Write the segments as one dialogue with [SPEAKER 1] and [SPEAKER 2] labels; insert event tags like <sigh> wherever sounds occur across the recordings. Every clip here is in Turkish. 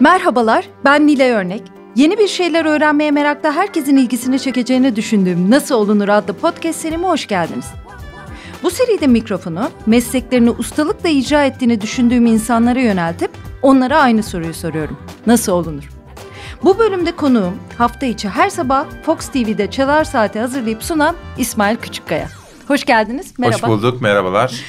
[SPEAKER 1] Merhabalar, ben Nilay Örnek. Yeni bir şeyler öğrenmeye merakla herkesin ilgisini çekeceğini düşündüğüm Nasıl Olunur adlı podcast serime hoş geldiniz. Bu seride mikrofonu mesleklerini ustalıkla icra ettiğini düşündüğüm insanlara yöneltip onlara aynı soruyu soruyorum. Nasıl olunur? Bu bölümde konuğum hafta içi her sabah Fox TV'de Çalar Saati hazırlayıp sunan İsmail Küçükkaya. Hoş geldiniz, merhaba. Hoş bulduk,
[SPEAKER 2] merhabalar.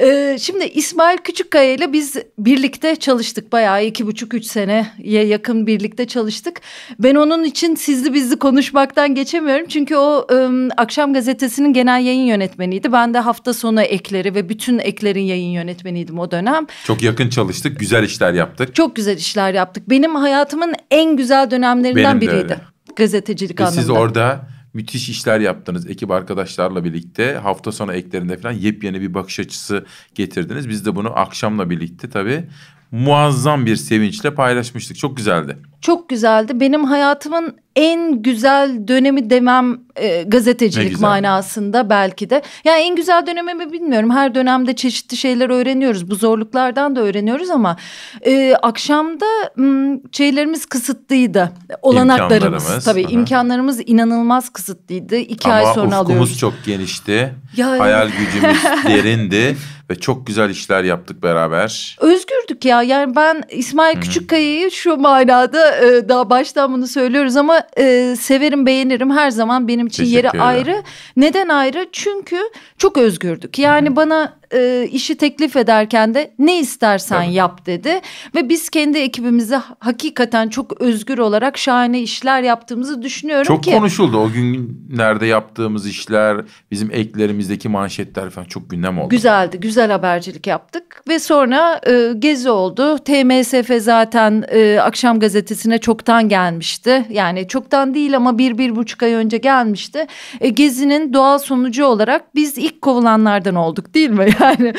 [SPEAKER 1] Ee, şimdi İsmail Küçükkaya ile biz birlikte çalıştık. Bayağı iki buçuk üç seneye yakın birlikte çalıştık. Ben onun için sizli bizli konuşmaktan geçemiyorum. Çünkü o e, Akşam Gazetesi'nin genel yayın yönetmeniydi. Ben de hafta sonu ekleri ve bütün eklerin yayın yönetmeniydim o dönem.
[SPEAKER 2] Çok yakın çalıştık. Güzel işler yaptık. Çok
[SPEAKER 1] güzel işler yaptık. Benim hayatımın en güzel dönemlerinden Benim biriydi. Gazetecilik ve anlamında. Siz
[SPEAKER 2] orada müthiş işler yaptınız. Ekip arkadaşlarla birlikte hafta sonu eklerinde falan yepyeni bir bakış açısı getirdiniz. Biz de bunu akşamla birlikte tabii muazzam bir sevinçle paylaşmıştık. Çok güzeldi.
[SPEAKER 1] Çok güzeldi. Benim hayatımın en güzel dönemi demem e, gazetecilik manasında belki de. Yani en güzel dönemi mi bilmiyorum. Her dönemde çeşitli şeyler öğreniyoruz. Bu zorluklardan da öğreniyoruz ama e, akşamda m, şeylerimiz kısıtlıydı. Olanaklarımız tabii hı imkanlarımız inanılmaz kısıtlıydı. İki ama ay sonra alıyoruz. Ama ufkumuz
[SPEAKER 2] çok genişti. Yani... Hayal gücümüz <laughs> derindi ve çok güzel işler yaptık beraber.
[SPEAKER 1] Özgürdük ya yani ben İsmail Hı-hı. Küçükkaya'yı şu manada e, daha baştan bunu söylüyoruz ama e, severim beğenirim her zaman benim için yeri ayrı. Neden ayrı? Çünkü çok özgürdük yani Hı-hı. bana e, işi teklif ederken de ne istersen Tabii. yap dedi. Ve biz kendi ekibimizi hakikaten çok özgür olarak şahane işler yaptığımızı düşünüyorum çok ki. Çok konuşuldu
[SPEAKER 2] o günlerde yaptığımız işler bizim eklerimizdeki manşetler falan çok gündem oldu.
[SPEAKER 1] Güzeldi güzel güzel habercilik yaptık ve sonra e, gezi oldu. TMSF zaten e, akşam gazetesine çoktan gelmişti. Yani çoktan değil ama bir bir buçuk ay önce gelmişti. E, gezinin doğal sonucu olarak biz ilk kovulanlardan olduk değil mi? <laughs> Yani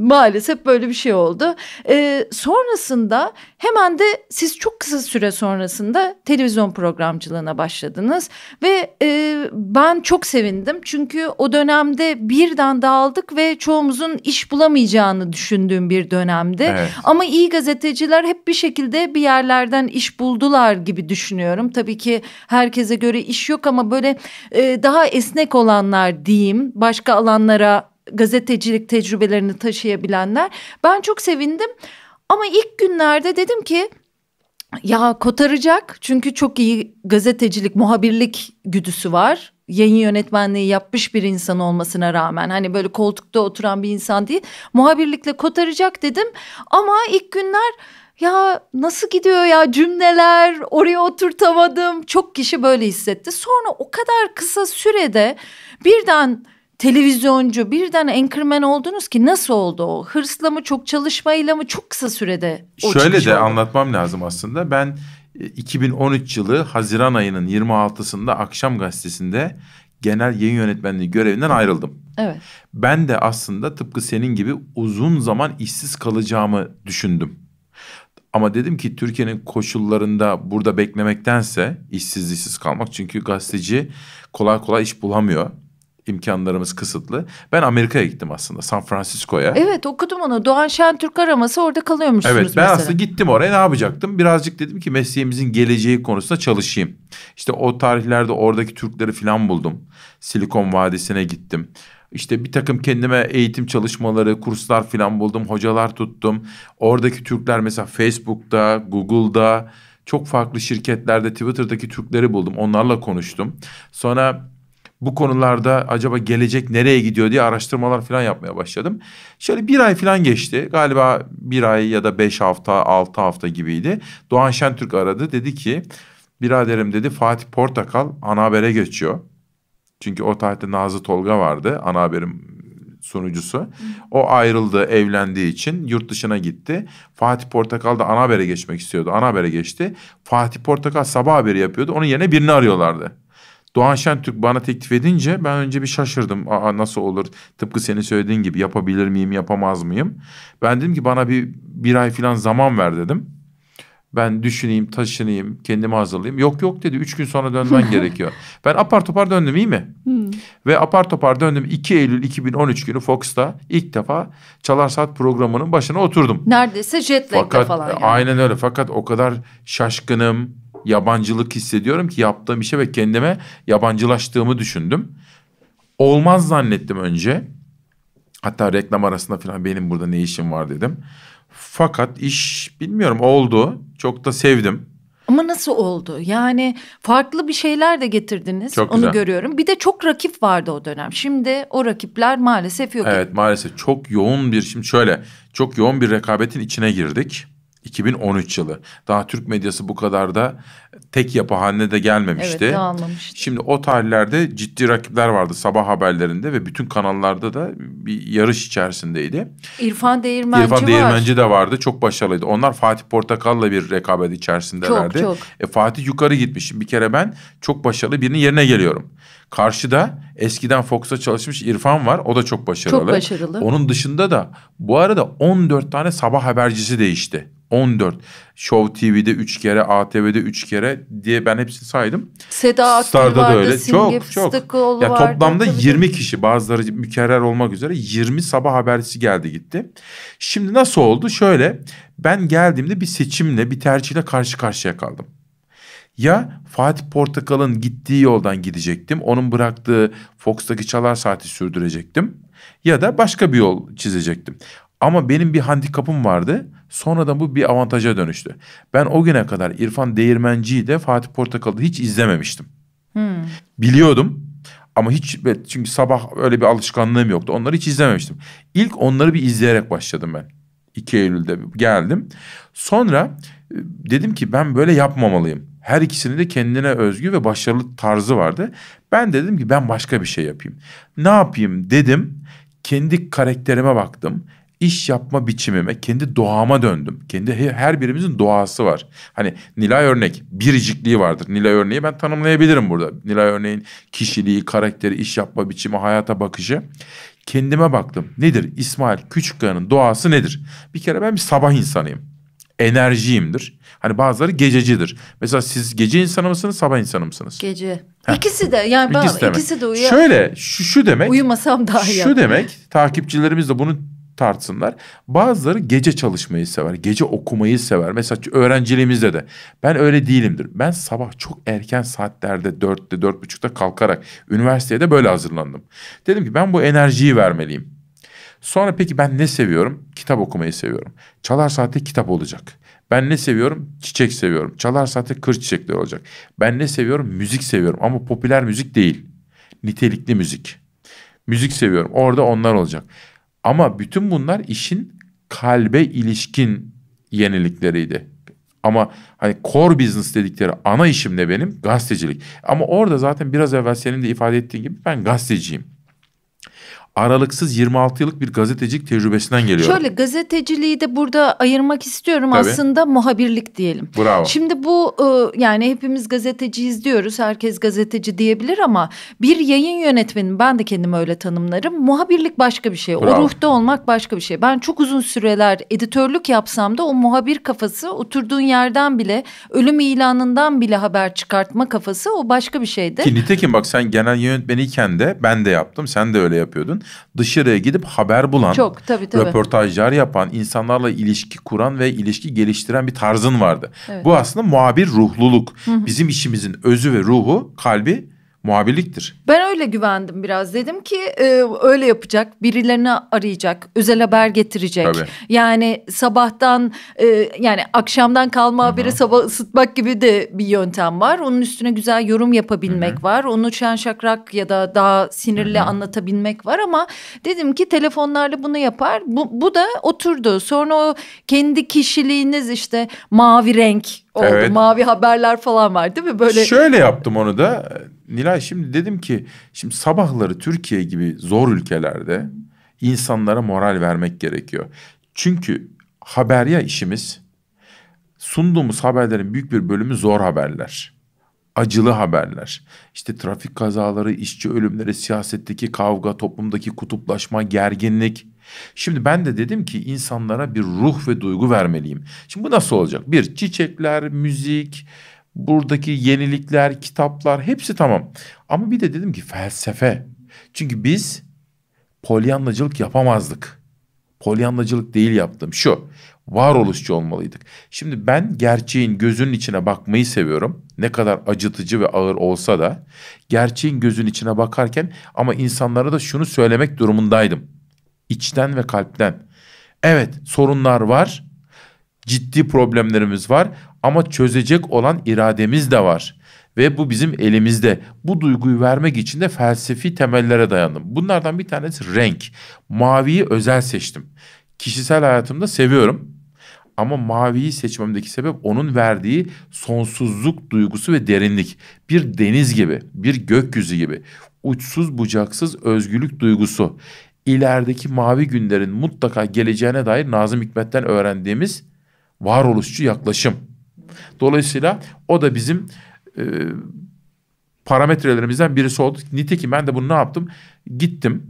[SPEAKER 1] maalesef böyle bir şey oldu. E, sonrasında hemen de siz çok kısa süre sonrasında televizyon programcılığına başladınız ve e, ben çok sevindim çünkü o dönemde birden dağıldık ve çoğumuzun iş bulamayacağını düşündüğüm bir dönemdi. Evet. Ama iyi gazeteciler hep bir şekilde bir yerlerden iş buldular gibi düşünüyorum. Tabii ki herkese göre iş yok ama böyle e, daha esnek olanlar diyeyim başka alanlara gazetecilik tecrübelerini taşıyabilenler. Ben çok sevindim ama ilk günlerde dedim ki ya kotaracak çünkü çok iyi gazetecilik, muhabirlik güdüsü var. Yayın yönetmenliği yapmış bir insan olmasına rağmen hani böyle koltukta oturan bir insan değil. Muhabirlikle kotaracak dedim ama ilk günler ya nasıl gidiyor ya cümleler oraya oturtamadım. Çok kişi böyle hissetti. Sonra o kadar kısa sürede birden televizyoncu birden enkırmen oldunuz ki nasıl oldu o? Hırsla mı çok çalışmayla mı çok kısa sürede? O Şöyle de oldu.
[SPEAKER 2] anlatmam lazım aslında ben 2013 e, yılı Haziran ayının 26'sında akşam gazetesinde genel yayın yönetmenliği görevinden ayrıldım. Evet. Ben de aslında tıpkı senin gibi uzun zaman işsiz kalacağımı düşündüm. Ama dedim ki Türkiye'nin koşullarında burada beklemektense işsiz işsiz kalmak çünkü gazeteci kolay kolay iş bulamıyor imkanlarımız kısıtlı. Ben Amerika'ya gittim aslında San Francisco'ya.
[SPEAKER 1] Evet okudum onu. Doğan Şentürk araması orada kalıyormuşsunuz Evet ben mesela. aslında gittim oraya
[SPEAKER 2] ne yapacaktım? Birazcık dedim ki mesleğimizin geleceği konusunda çalışayım. İşte o tarihlerde oradaki Türkleri falan buldum. Silikon Vadisi'ne gittim. İşte bir takım kendime eğitim çalışmaları, kurslar falan buldum. Hocalar tuttum. Oradaki Türkler mesela Facebook'ta, Google'da çok farklı şirketlerde Twitter'daki Türkleri buldum. Onlarla konuştum. Sonra bu konularda acaba gelecek nereye gidiyor diye araştırmalar falan yapmaya başladım. Şöyle bir ay falan geçti. Galiba bir ay ya da beş hafta, altı hafta gibiydi. Doğan Şentürk aradı. Dedi ki biraderim dedi Fatih Portakal ana habere geçiyor. Çünkü o tarihte Nazlı Tolga vardı ana haberim sunucusu. O ayrıldı evlendiği için yurt dışına gitti. Fatih Portakal da ana habere geçmek istiyordu. Ana habere geçti. Fatih Portakal sabah haberi yapıyordu. Onun yerine birini arıyorlardı. Doğan Şentürk bana teklif edince ben önce bir şaşırdım. Aa nasıl olur? Tıpkı senin söylediğin gibi yapabilir miyim, yapamaz mıyım? Ben dedim ki bana bir bir ay falan zaman ver dedim. Ben düşüneyim, taşınayım, kendimi hazırlayayım. Yok yok dedi. Üç gün sonra dönmen <laughs> gerekiyor. Ben apar topar döndüm iyi mi? Hmm. Ve apar topar döndüm. 2 Eylül 2013 günü Fox'ta ilk defa Çalar Saat programının başına oturdum.
[SPEAKER 1] Neredeyse jet lag'da falan. Yani.
[SPEAKER 2] Aynen öyle. Fakat o kadar şaşkınım yabancılık hissediyorum ki yaptığım işe ve kendime yabancılaştığımı düşündüm. Olmaz zannettim önce. Hatta reklam arasında falan benim burada ne işim var dedim. Fakat iş bilmiyorum oldu. Çok da sevdim.
[SPEAKER 1] Ama nasıl oldu? Yani farklı bir şeyler de getirdiniz. Çok güzel. Onu görüyorum. Bir de çok rakip vardı o dönem. Şimdi o rakipler maalesef yok. Evet
[SPEAKER 2] maalesef çok yoğun bir şimdi şöyle çok yoğun bir rekabetin içine girdik. 2013 yılı. Daha Türk medyası bu kadar da tek yapı haline de gelmemişti. Evet dağılmamıştı. Şimdi o tarihlerde ciddi rakipler vardı sabah haberlerinde ve bütün kanallarda da bir yarış içerisindeydi.
[SPEAKER 1] İrfan Değirmenci İrfan Değirmenci
[SPEAKER 2] var. de vardı çok başarılıydı. Onlar Fatih Portakal'la bir rekabet içerisindelerdi. Çok çok. E, Fatih yukarı gitmiş. Bir kere ben çok başarılı birinin yerine geliyorum. Karşıda eskiden Fox'ta çalışmış İrfan var. O da çok başarılı. Çok başarılı. Onun dışında da bu arada 14 tane sabah habercisi değişti. 14. Show TV'de 3 kere, ATV'de 3 kere diye ben hepsini saydım.
[SPEAKER 1] Seda Akgül Star'da vardı, da öyle. Simge çok çok. Ya yani toplamda
[SPEAKER 2] vardı, 20 tabii. kişi bazıları mükerrer olmak üzere 20 sabah habercisi geldi gitti. Şimdi nasıl oldu? Şöyle ben geldiğimde bir seçimle bir tercihle karşı karşıya kaldım. Ya Fatih Portakal'ın gittiği yoldan gidecektim. Onun bıraktığı Fox'taki çalar saati sürdürecektim. Ya da başka bir yol çizecektim. Ama benim bir handikapım vardı. Sonradan bu bir avantaja dönüştü. Ben o güne kadar İrfan Değirmenci'yi de Fatih Portakal'ı hiç izlememiştim. Hmm. Biliyordum ama hiç çünkü sabah öyle bir alışkanlığım yoktu. Onları hiç izlememiştim. İlk onları bir izleyerek başladım ben. 2 Eylül'de geldim. Sonra e, dedim ki ben böyle yapmamalıyım. Her ikisinin de kendine özgü ve başarılı tarzı vardı. Ben dedim ki ben başka bir şey yapayım. Ne yapayım dedim. Kendi karakterime baktım iş yapma biçimime, kendi doğama döndüm. Kendi her birimizin doğası var. Hani Nilay örnek biricikliği vardır. Nilay örneği ben tanımlayabilirim burada. Nilay örneğin kişiliği, karakteri, iş yapma biçimi, hayata bakışı. Kendime baktım. Nedir? İsmail Küçükkaya'nın doğası nedir? Bir kere ben bir sabah insanıyım. Enerjiyimdir. Hani bazıları gececidir. Mesela siz gece insanı mısınız, sabah insanı mısınız?
[SPEAKER 1] Gece. Heh. İkisi de yani ben, demek. ikisi de uyuyor. Şöyle
[SPEAKER 2] şu, şu demek.
[SPEAKER 1] Uyumasam daha iyi. Şu demek
[SPEAKER 2] takipçilerimiz de bunu tartsınlar. Bazıları gece çalışmayı sever, gece okumayı sever. Mesela öğrenciliğimizde de ben öyle değilimdir. Ben sabah çok erken saatlerde dörtte, dört buçukta kalkarak üniversiteye de böyle hazırlandım. Dedim ki ben bu enerjiyi vermeliyim. Sonra peki ben ne seviyorum? Kitap okumayı seviyorum. Çalar Saat'te kitap olacak. Ben ne seviyorum? Çiçek seviyorum. Çalar Saat'te kır çiçekleri olacak. Ben ne seviyorum? Müzik seviyorum ama popüler müzik değil. Nitelikli müzik. Müzik seviyorum. Orada onlar olacak. Ama bütün bunlar işin kalbe ilişkin yenilikleriydi. Ama hani core business dedikleri ana işim ne benim? Gazetecilik. Ama orada zaten biraz evvel senin de ifade ettiğin gibi ben gazeteciyim aralıksız 26 yıllık bir gazetecilik tecrübesinden geliyor. Şöyle
[SPEAKER 1] gazeteciliği de burada ayırmak istiyorum Tabii. aslında muhabirlik diyelim. Bravo. Şimdi bu e, yani hepimiz gazeteciyiz diyoruz herkes gazeteci diyebilir ama bir yayın yönetmeni ben de kendimi öyle tanımlarım muhabirlik başka bir şey Bravo. o ruhta olmak başka bir şey. Ben çok uzun süreler editörlük yapsam da o muhabir kafası oturduğun yerden bile ölüm ilanından bile haber çıkartma kafası o başka bir şeydi. Ki
[SPEAKER 2] nitekim bak sen genel yönetmeniyken de ben de yaptım sen de öyle yapıyordun dışarıya gidip haber bulan, Çok, tabii, tabii. röportajlar yapan, insanlarla ilişki kuran ve ilişki geliştiren bir tarzın vardı. Evet. Bu aslında muhabir ruhluluk. Hı hı. Bizim işimizin özü ve ruhu, kalbi muhabirliktir.
[SPEAKER 1] Ben öyle güvendim biraz. Dedim ki e, öyle yapacak. Birilerini arayacak. Özel haber getirecek. Tabii. Yani sabahtan e, yani akşamdan kalma haberi sabah ısıtmak gibi de bir yöntem var. Onun üstüne güzel yorum yapabilmek Hı-hı. var. Onu şen şakrak ya da daha sinirli Hı-hı. anlatabilmek var ama dedim ki telefonlarla bunu yapar. Bu, bu da oturdu. Sonra o kendi kişiliğiniz işte mavi renk oldu. Evet. Mavi haberler falan var değil mi? Böyle Şöyle yaptım
[SPEAKER 2] onu da. Nilay şimdi dedim ki şimdi sabahları Türkiye gibi zor ülkelerde insanlara moral vermek gerekiyor. Çünkü haber ya işimiz. Sunduğumuz haberlerin büyük bir bölümü zor haberler acılı haberler. İşte trafik kazaları, işçi ölümleri, siyasetteki kavga, toplumdaki kutuplaşma, gerginlik. Şimdi ben de dedim ki insanlara bir ruh ve duygu vermeliyim. Şimdi bu nasıl olacak? Bir çiçekler, müzik, buradaki yenilikler, kitaplar hepsi tamam. Ama bir de dedim ki felsefe. Çünkü biz polyanlacılık yapamazdık. Polyanlacılık değil yaptım. Şu varoluşçu olmalıydık. Şimdi ben gerçeğin gözünün içine bakmayı seviyorum. Ne kadar acıtıcı ve ağır olsa da gerçeğin gözünün içine bakarken ama insanlara da şunu söylemek durumundaydım içten ve kalpten. Evet sorunlar var. Ciddi problemlerimiz var ama çözecek olan irademiz de var ve bu bizim elimizde. Bu duyguyu vermek için de felsefi temellere dayandım. Bunlardan bir tanesi renk. Maviyi özel seçtim. Kişisel hayatımda seviyorum. Ama maviyi seçmemdeki sebep onun verdiği sonsuzluk duygusu ve derinlik. Bir deniz gibi, bir gökyüzü gibi. Uçsuz bucaksız özgürlük duygusu ilerideki mavi günlerin mutlaka geleceğine dair Nazım Hikmet'ten öğrendiğimiz varoluşçu yaklaşım. Dolayısıyla o da bizim e, parametrelerimizden birisi oldu. Nitekim ben de bunu ne yaptım? Gittim.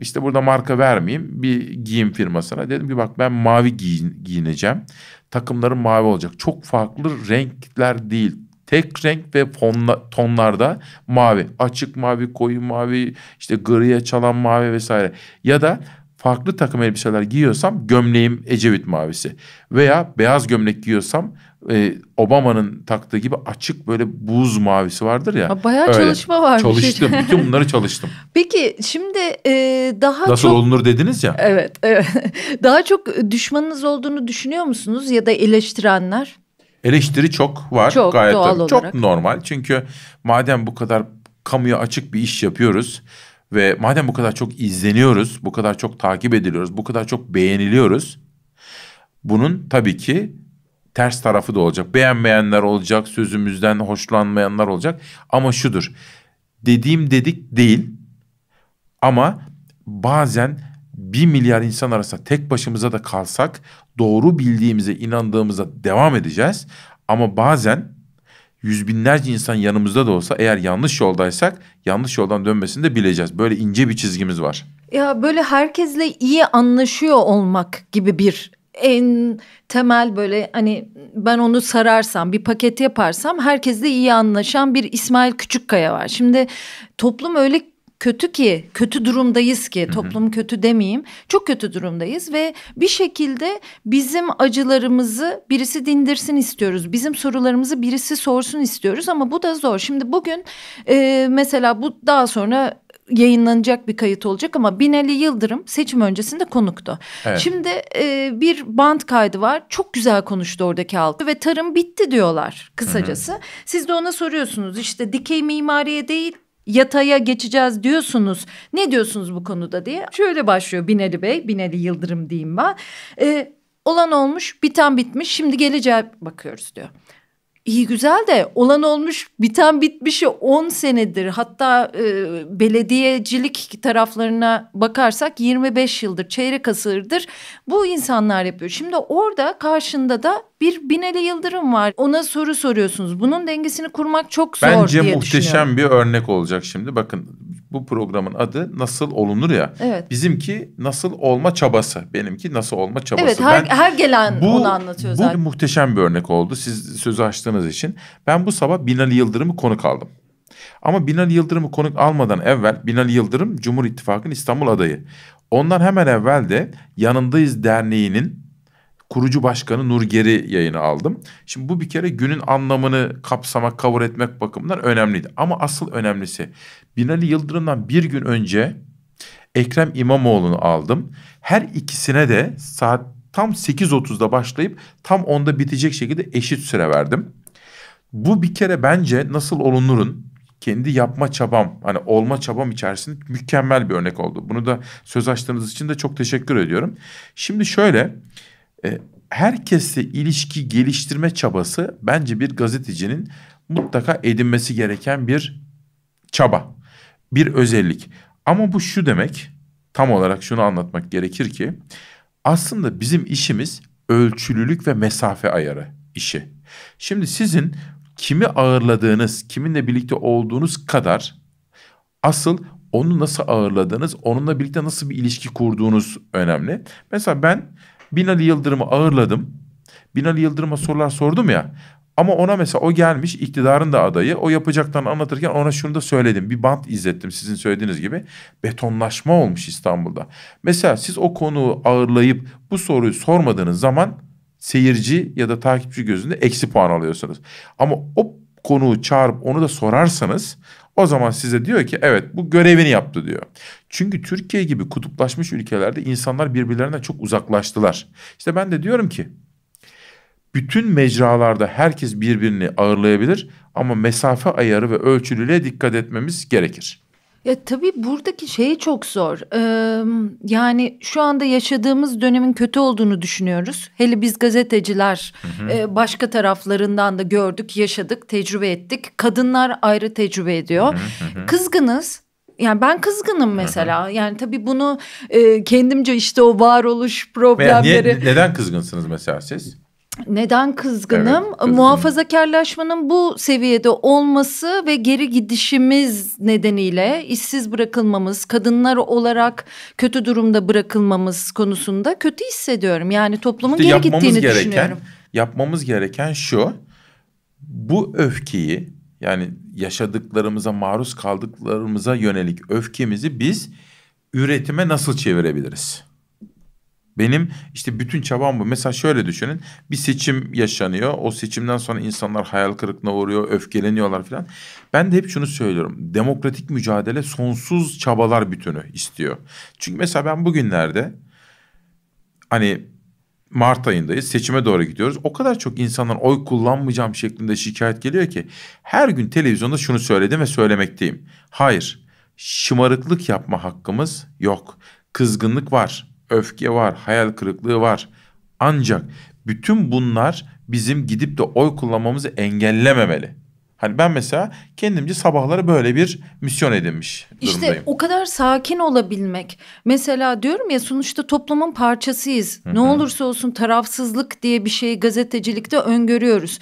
[SPEAKER 2] İşte burada marka vermeyeyim bir giyim firmasına. Dedim ki bak ben mavi giyin, giyineceğim. Takımlarım mavi olacak. Çok farklı renkler değil Tek renk ve fonla, tonlarda mavi. Açık mavi, koyu mavi, işte griye çalan mavi vesaire. Ya da farklı takım elbiseler giyiyorsam gömleğim Ecevit mavisi. Veya beyaz gömlek giyiyorsam e, Obama'nın taktığı gibi açık böyle buz mavisi vardır ya. Ha, bayağı öyle. çalışma var. Çalıştım. Bütün bunları çalıştım.
[SPEAKER 1] <laughs> Peki şimdi e, daha Nasıl çok...
[SPEAKER 2] olunur dediniz ya.
[SPEAKER 1] Evet, evet. <laughs> Daha çok düşmanınız olduğunu düşünüyor musunuz ya da eleştirenler?
[SPEAKER 2] eleştiri çok var. Çok gayet doğal olarak. Çok normal çünkü madem bu kadar kamuya açık bir iş yapıyoruz ve madem bu kadar çok izleniyoruz, bu kadar çok takip ediliyoruz, bu kadar çok beğeniliyoruz. Bunun tabii ki ters tarafı da olacak. Beğenmeyenler olacak, sözümüzden hoşlanmayanlar olacak. Ama şudur, dediğim dedik değil ama bazen bir milyar insan arasında tek başımıza da kalsak doğru bildiğimize inandığımıza devam edeceğiz. Ama bazen yüz binlerce insan yanımızda da olsa eğer yanlış yoldaysak yanlış yoldan dönmesini de bileceğiz. Böyle ince bir çizgimiz var.
[SPEAKER 1] Ya böyle herkesle iyi anlaşıyor olmak gibi bir en temel böyle hani ben onu sararsam bir paket yaparsam herkesle iyi anlaşan bir İsmail Küçükkaya var. Şimdi toplum öyle kötü ki, kötü durumdayız ki, toplum kötü demeyeyim. Çok kötü durumdayız ve bir şekilde bizim acılarımızı birisi dindirsin istiyoruz. Bizim sorularımızı birisi sorsun istiyoruz ama bu da zor. Şimdi bugün e, mesela bu daha sonra yayınlanacak bir kayıt olacak ama Binali Yıldırım seçim öncesinde konuktu. Evet. Şimdi e, bir band kaydı var. Çok güzel konuştu oradaki halk ve tarım bitti diyorlar kısacası. Hı hı. Siz de ona soruyorsunuz işte dikey mimariye değil yataya geçeceğiz diyorsunuz. Ne diyorsunuz bu konuda diye. Şöyle başlıyor Binali Bey, Binali Yıldırım diyeyim ben. E, olan olmuş, biten bitmiş, şimdi geleceğe bakıyoruz diyor. İyi güzel de olan olmuş biten bitmişi 10 senedir hatta e, belediyecilik taraflarına bakarsak 25 yıldır çeyrek asırdır bu insanlar yapıyor. Şimdi orada karşında da bir Binali Yıldırım var ona soru soruyorsunuz bunun dengesini kurmak çok zor Bence diye düşünüyorum. Bence muhteşem
[SPEAKER 2] bir örnek olacak şimdi bakın bu programın adı nasıl olunur ya. Evet. Bizimki nasıl olma çabası. Benimki nasıl olma çabası. Evet her, ben,
[SPEAKER 1] her gelen bu, onu anlatıyor bu zaten.
[SPEAKER 2] muhteşem bir örnek oldu siz sözü açtığınız için. Ben bu sabah Binali Yıldırım'ı konuk aldım. Ama Binali Yıldırım'ı konuk almadan evvel Binali Yıldırım Cumhur İttifakı'nın İstanbul adayı. Ondan hemen evvel de Yanındayız Derneği'nin kurucu başkanı Nurgeri yayını aldım. Şimdi bu bir kere günün anlamını kapsamak, kavur etmek bakımından önemliydi. Ama asıl önemlisi Binali Yıldırım'dan bir gün önce Ekrem İmamoğlu'nu aldım. Her ikisine de saat tam 8.30'da başlayıp tam 10'da bitecek şekilde eşit süre verdim. Bu bir kere bence nasıl olunurun kendi yapma çabam hani olma çabam içerisinde mükemmel bir örnek oldu. Bunu da söz açtığınız için de çok teşekkür ediyorum. Şimdi şöyle e, herkesle ilişki geliştirme çabası bence bir gazetecinin mutlaka edinmesi gereken bir çaba, bir özellik. Ama bu şu demek, tam olarak şunu anlatmak gerekir ki aslında bizim işimiz ölçülülük ve mesafe ayarı işi. Şimdi sizin kimi ağırladığınız, kiminle birlikte olduğunuz kadar asıl onu nasıl ağırladığınız, onunla birlikte nasıl bir ilişki kurduğunuz önemli. Mesela ben Binali Yıldırım'ı ağırladım. Binali Yıldırım'a sorular sordum ya. Ama ona mesela o gelmiş iktidarın da adayı. O yapacaktan anlatırken ona şunu da söyledim. Bir bant izlettim sizin söylediğiniz gibi. Betonlaşma olmuş İstanbul'da. Mesela siz o konuyu ağırlayıp bu soruyu sormadığınız zaman seyirci ya da takipçi gözünde eksi puan alıyorsunuz. Ama o konuyu çağırıp onu da sorarsanız o zaman size diyor ki evet bu görevini yaptı diyor. Çünkü Türkiye gibi kutuplaşmış ülkelerde insanlar birbirlerine çok uzaklaştılar. İşte ben de diyorum ki bütün mecralarda herkes birbirini ağırlayabilir ama mesafe ayarı ve ölçülülüğe dikkat etmemiz gerekir.
[SPEAKER 1] Ya tabii buradaki şey çok zor. Ee, yani şu anda yaşadığımız dönemin kötü olduğunu düşünüyoruz. Hele biz gazeteciler hı hı. E, başka taraflarından da gördük, yaşadık, tecrübe ettik. Kadınlar ayrı tecrübe ediyor. Hı hı. Kızgınız. Yani ben kızgınım mesela. Hı hı. Yani tabii bunu e, kendimce işte o varoluş problemleri. Niye, neden
[SPEAKER 2] kızgınsınız mesela siz?
[SPEAKER 1] neden kızgınım? Evet, kızgın. Muhafazakarlaşmanın bu seviyede olması ve geri gidişimiz nedeniyle işsiz bırakılmamız, kadınlar olarak kötü durumda bırakılmamız konusunda kötü hissediyorum. Yani toplumun işte geri gittiğini gereken, düşünüyorum.
[SPEAKER 2] Yapmamız gereken şu. Bu öfkeyi yani yaşadıklarımıza, maruz kaldıklarımıza yönelik öfkemizi biz üretime nasıl çevirebiliriz? Benim işte bütün çabam bu. Mesela şöyle düşünün. Bir seçim yaşanıyor. O seçimden sonra insanlar hayal kırıklığına uğruyor, öfkeleniyorlar falan. Ben de hep şunu söylüyorum. Demokratik mücadele sonsuz çabalar bütünü istiyor. Çünkü mesela ben bugünlerde hani Mart ayındayız. Seçime doğru gidiyoruz. O kadar çok insanlar oy kullanmayacağım şeklinde şikayet geliyor ki her gün televizyonda şunu söyledim ve söylemekteyim. Hayır. Şımarıklık yapma hakkımız yok. Kızgınlık var öfke var, hayal kırıklığı var. Ancak bütün bunlar bizim gidip de oy kullanmamızı engellememeli. Hani ben mesela kendimce sabahları böyle bir misyon edinmiş durumdayım. İşte o
[SPEAKER 1] kadar sakin olabilmek. Mesela diyorum ya sonuçta toplumun parçasıyız. Hı-hı. Ne olursa olsun tarafsızlık diye bir şeyi gazetecilikte öngörüyoruz.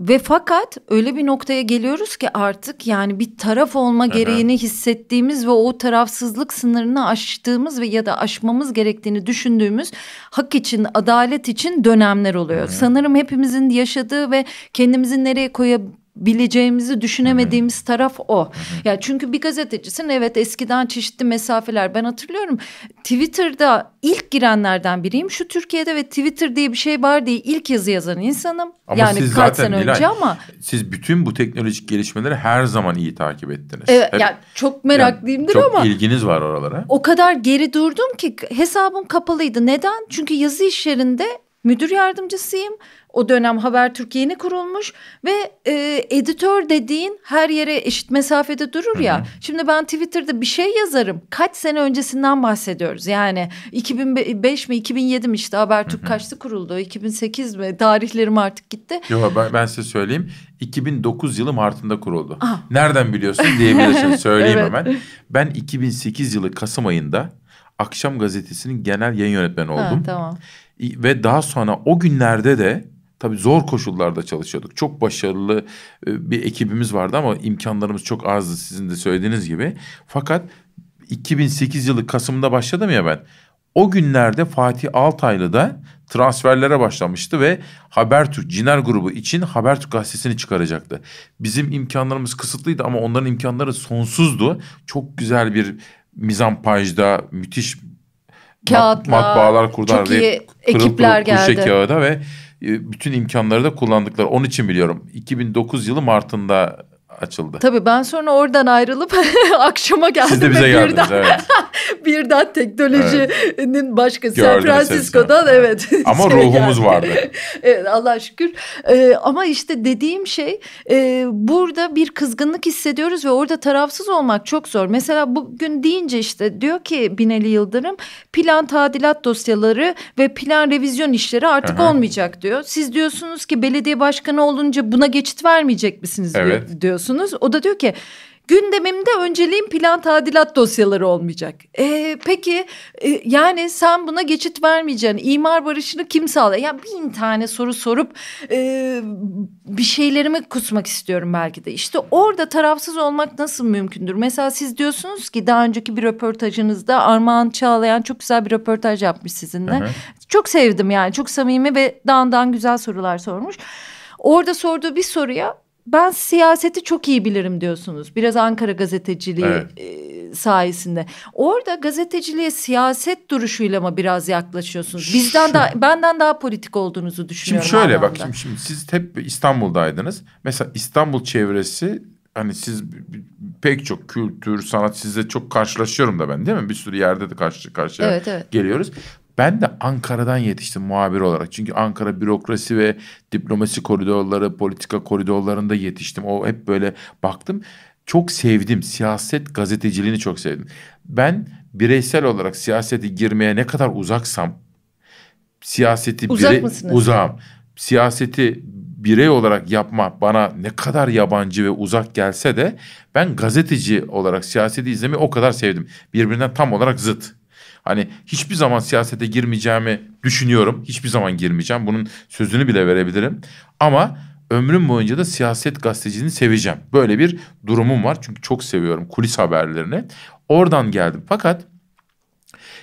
[SPEAKER 1] Ve fakat öyle bir noktaya geliyoruz ki artık yani bir taraf olma gereğini Aha. hissettiğimiz ve o tarafsızlık sınırını aştığımız ve ya da aşmamız gerektiğini düşündüğümüz hak için, adalet için dönemler oluyor. Hı. Sanırım hepimizin yaşadığı ve kendimizi nereye koyabiliriz bileceğimizi düşünemediğimiz Hı-hı. taraf o. Hı-hı. Ya çünkü bir gazetecisin evet eskiden çeşitli mesafeler ben hatırlıyorum. Twitter'da ilk girenlerden biriyim. Şu Türkiye'de ve Twitter diye bir şey var diye ilk yazı yazan insanım. Ama yani siz kaç zaten sene Nilay, önce ama
[SPEAKER 2] siz bütün bu teknolojik gelişmeleri her zaman iyi takip ettiniz. Evet Hep, yani
[SPEAKER 1] çok meraklıyımdır yani çok ama
[SPEAKER 2] ilginiz var oralara.
[SPEAKER 1] O kadar geri durdum ki hesabım kapalıydı. Neden? Çünkü yazı iş yerinde müdür yardımcısıyım o dönem Habertürk yeni kurulmuş ve e, editör dediğin her yere eşit mesafede durur ya. Hı hı. Şimdi ben Twitter'da bir şey yazarım. Kaç sene öncesinden bahsediyoruz. Yani 2005 mi 2007 mi işte Habertürk hı hı. kaçtı kuruldu? 2008 mi? Tarihlerim artık gitti. Yok ben,
[SPEAKER 2] ben size söyleyeyim. 2009 yılı Mart'ında kuruldu. Aha. Nereden biliyorsun diyebilirsin. <laughs> Söyleyeyim evet. hemen. Ben 2008 yılı Kasım ayında Akşam Gazetesi'nin genel yayın yönetmeni oldum. Ha, tamam. Ve daha sonra o günlerde de Tabii zor koşullarda çalışıyorduk. Çok başarılı e, bir ekibimiz vardı ama imkanlarımız çok azdı sizin de söylediğiniz gibi. Fakat 2008 yılı Kasım'da başladım ya ben. O günlerde Fatih Altaylı da transferlere başlamıştı ve Habertürk Ciner grubu için Habertürk gazetesini çıkaracaktı. Bizim imkanlarımız kısıtlıydı ama onların imkanları sonsuzdu. Çok güzel bir mizampajda müthiş
[SPEAKER 1] Kağıtla, matbaalar kurdular. Çok iyi ekipler geldi. Kuşe kağıda
[SPEAKER 2] ve e, bütün imkanları da kullandıkları. Onun için biliyorum. 2009 yılı Mart'ında açıldı.
[SPEAKER 1] Tabii ben sonra oradan ayrılıp <laughs> akşama geldim. Siz de bize geldiniz evet. <laughs> birden teknolojinin evet. başka San Francisco'dan evet. Ama <laughs> ruhumuz vardı. evet Allah şükür. Ee, ama işte dediğim şey e, burada bir kızgınlık hissediyoruz ve orada tarafsız olmak çok zor. Mesela bugün deyince işte diyor ki Binali Yıldırım plan tadilat dosyaları ve plan revizyon işleri artık olmayacak diyor. Siz diyorsunuz ki belediye başkanı olunca buna geçit vermeyecek misiniz evet. diyorsunuz yapıyorsunuz? O da diyor ki gündemimde önceliğim plan tadilat dosyaları olmayacak. E, peki e, yani sen buna geçit vermeyeceksin. İmar barışını kim sağlar? Ya bin tane soru sorup e, bir şeylerimi kusmak istiyorum belki de. İşte orada tarafsız olmak nasıl mümkündür? Mesela siz diyorsunuz ki daha önceki bir röportajınızda Armağan Çağlayan çok güzel bir röportaj yapmış sizinle. Hı hı. Çok sevdim yani çok samimi ve dağından güzel sorular sormuş. Orada sorduğu bir soruya ben siyaseti çok iyi bilirim diyorsunuz. Biraz Ankara gazeteciliği evet. E, sayesinde. Orada gazeteciliğe siyaset duruşuyla mı biraz yaklaşıyorsunuz? Bizden daha benden daha politik olduğunuzu düşünüyorum. Şimdi şöyle bak şimdi,
[SPEAKER 2] şimdi siz hep İstanbul'daydınız. Mesela İstanbul çevresi hani siz pek çok kültür, sanat sizle çok karşılaşıyorum da ben değil mi? Bir sürü yerde de karşı karşıya evet, evet. geliyoruz. Ben de Ankara'dan yetiştim muhabir olarak. Çünkü Ankara bürokrasi ve diplomasi koridorları, politika koridorlarında yetiştim. O hep böyle baktım. Çok sevdim. Siyaset gazeteciliğini çok sevdim. Ben bireysel olarak siyaseti girmeye ne kadar uzaksam siyaseti Uzak bire, uzağım. Siyaseti birey olarak yapma bana ne kadar yabancı ve uzak gelse de ben gazeteci olarak siyaseti izlemeyi o kadar sevdim. Birbirinden tam olarak zıt. Hani hiçbir zaman siyasete girmeyeceğimi düşünüyorum. Hiçbir zaman girmeyeceğim. Bunun sözünü bile verebilirim. Ama ömrüm boyunca da siyaset gazeteciliğini seveceğim. Böyle bir durumum var. Çünkü çok seviyorum kulis haberlerini. Oradan geldim. Fakat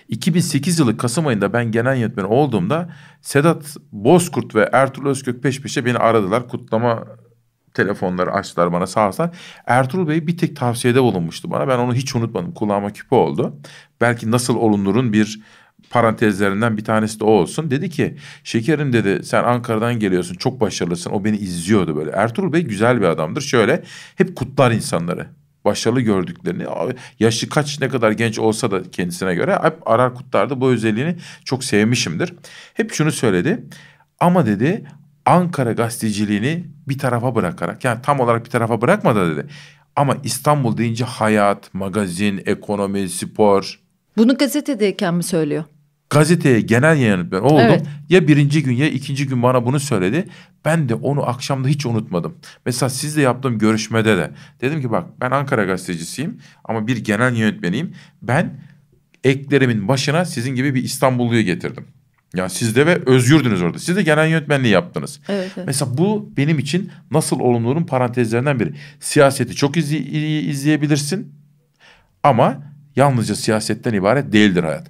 [SPEAKER 2] 2008 yılı Kasım ayında ben genel yönetmen olduğumda Sedat Bozkurt ve Ertuğrul Özkök peş peşe beni aradılar. Kutlama telefonları açtılar bana sağ olsun. Ertuğrul Bey bir tek tavsiyede bulunmuştu bana. Ben onu hiç unutmadım. Kulağıma küpe oldu. Belki nasıl olunurun bir parantezlerinden bir tanesi de o olsun. Dedi ki şekerim dedi sen Ankara'dan geliyorsun çok başarılısın. O beni izliyordu böyle. Ertuğrul Bey güzel bir adamdır. Şöyle hep kutlar insanları. Başarılı gördüklerini yaşı kaç ne kadar genç olsa da kendisine göre hep arar kutlardı. Bu özelliğini çok sevmişimdir. Hep şunu söyledi. Ama dedi Ankara gazeteciliğini bir tarafa bırakarak yani tam olarak bir tarafa bırakmadı dedi. Ama İstanbul deyince hayat, magazin, ekonomi, spor.
[SPEAKER 1] Bunu gazetedeyken mi söylüyor?
[SPEAKER 2] Gazeteye genel yayınlık oldum. Evet. Ya birinci gün ya ikinci gün bana bunu söyledi. Ben de onu akşamda hiç unutmadım. Mesela sizle yaptığım görüşmede de dedim ki bak ben Ankara gazetecisiyim ama bir genel yönetmeniyim. Ben eklerimin başına sizin gibi bir İstanbulluyu getirdim. Yani siz de ve özgürdünüz orada. Siz de genel yönetmenliği yaptınız. Evet, evet. Mesela bu benim için nasıl olumlunun parantezlerinden biri. Siyaseti çok izley izleyebilirsin ama yalnızca siyasetten ibaret değildir hayat.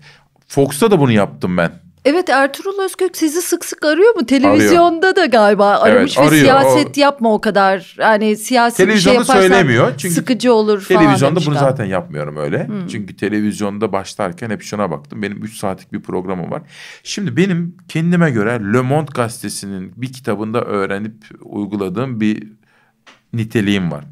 [SPEAKER 2] Fox'ta da bunu yaptım ben.
[SPEAKER 1] Evet Ertuğrul Özkök sizi sık sık arıyor mu? Televizyonda arıyor. da galiba aramış evet, ve siyaset o... yapma o kadar. Yani siyaset televizyonda bir şey yaparsan söylemiyor. Çünkü sıkıcı olur falan. Televizyonda bunu galiba. zaten
[SPEAKER 2] yapmıyorum öyle. Hmm. Çünkü televizyonda başlarken hep şuna baktım. Benim üç saatlik bir programım var. Şimdi benim kendime göre Le Monde gazetesinin bir kitabında öğrenip uyguladığım bir niteliğim var.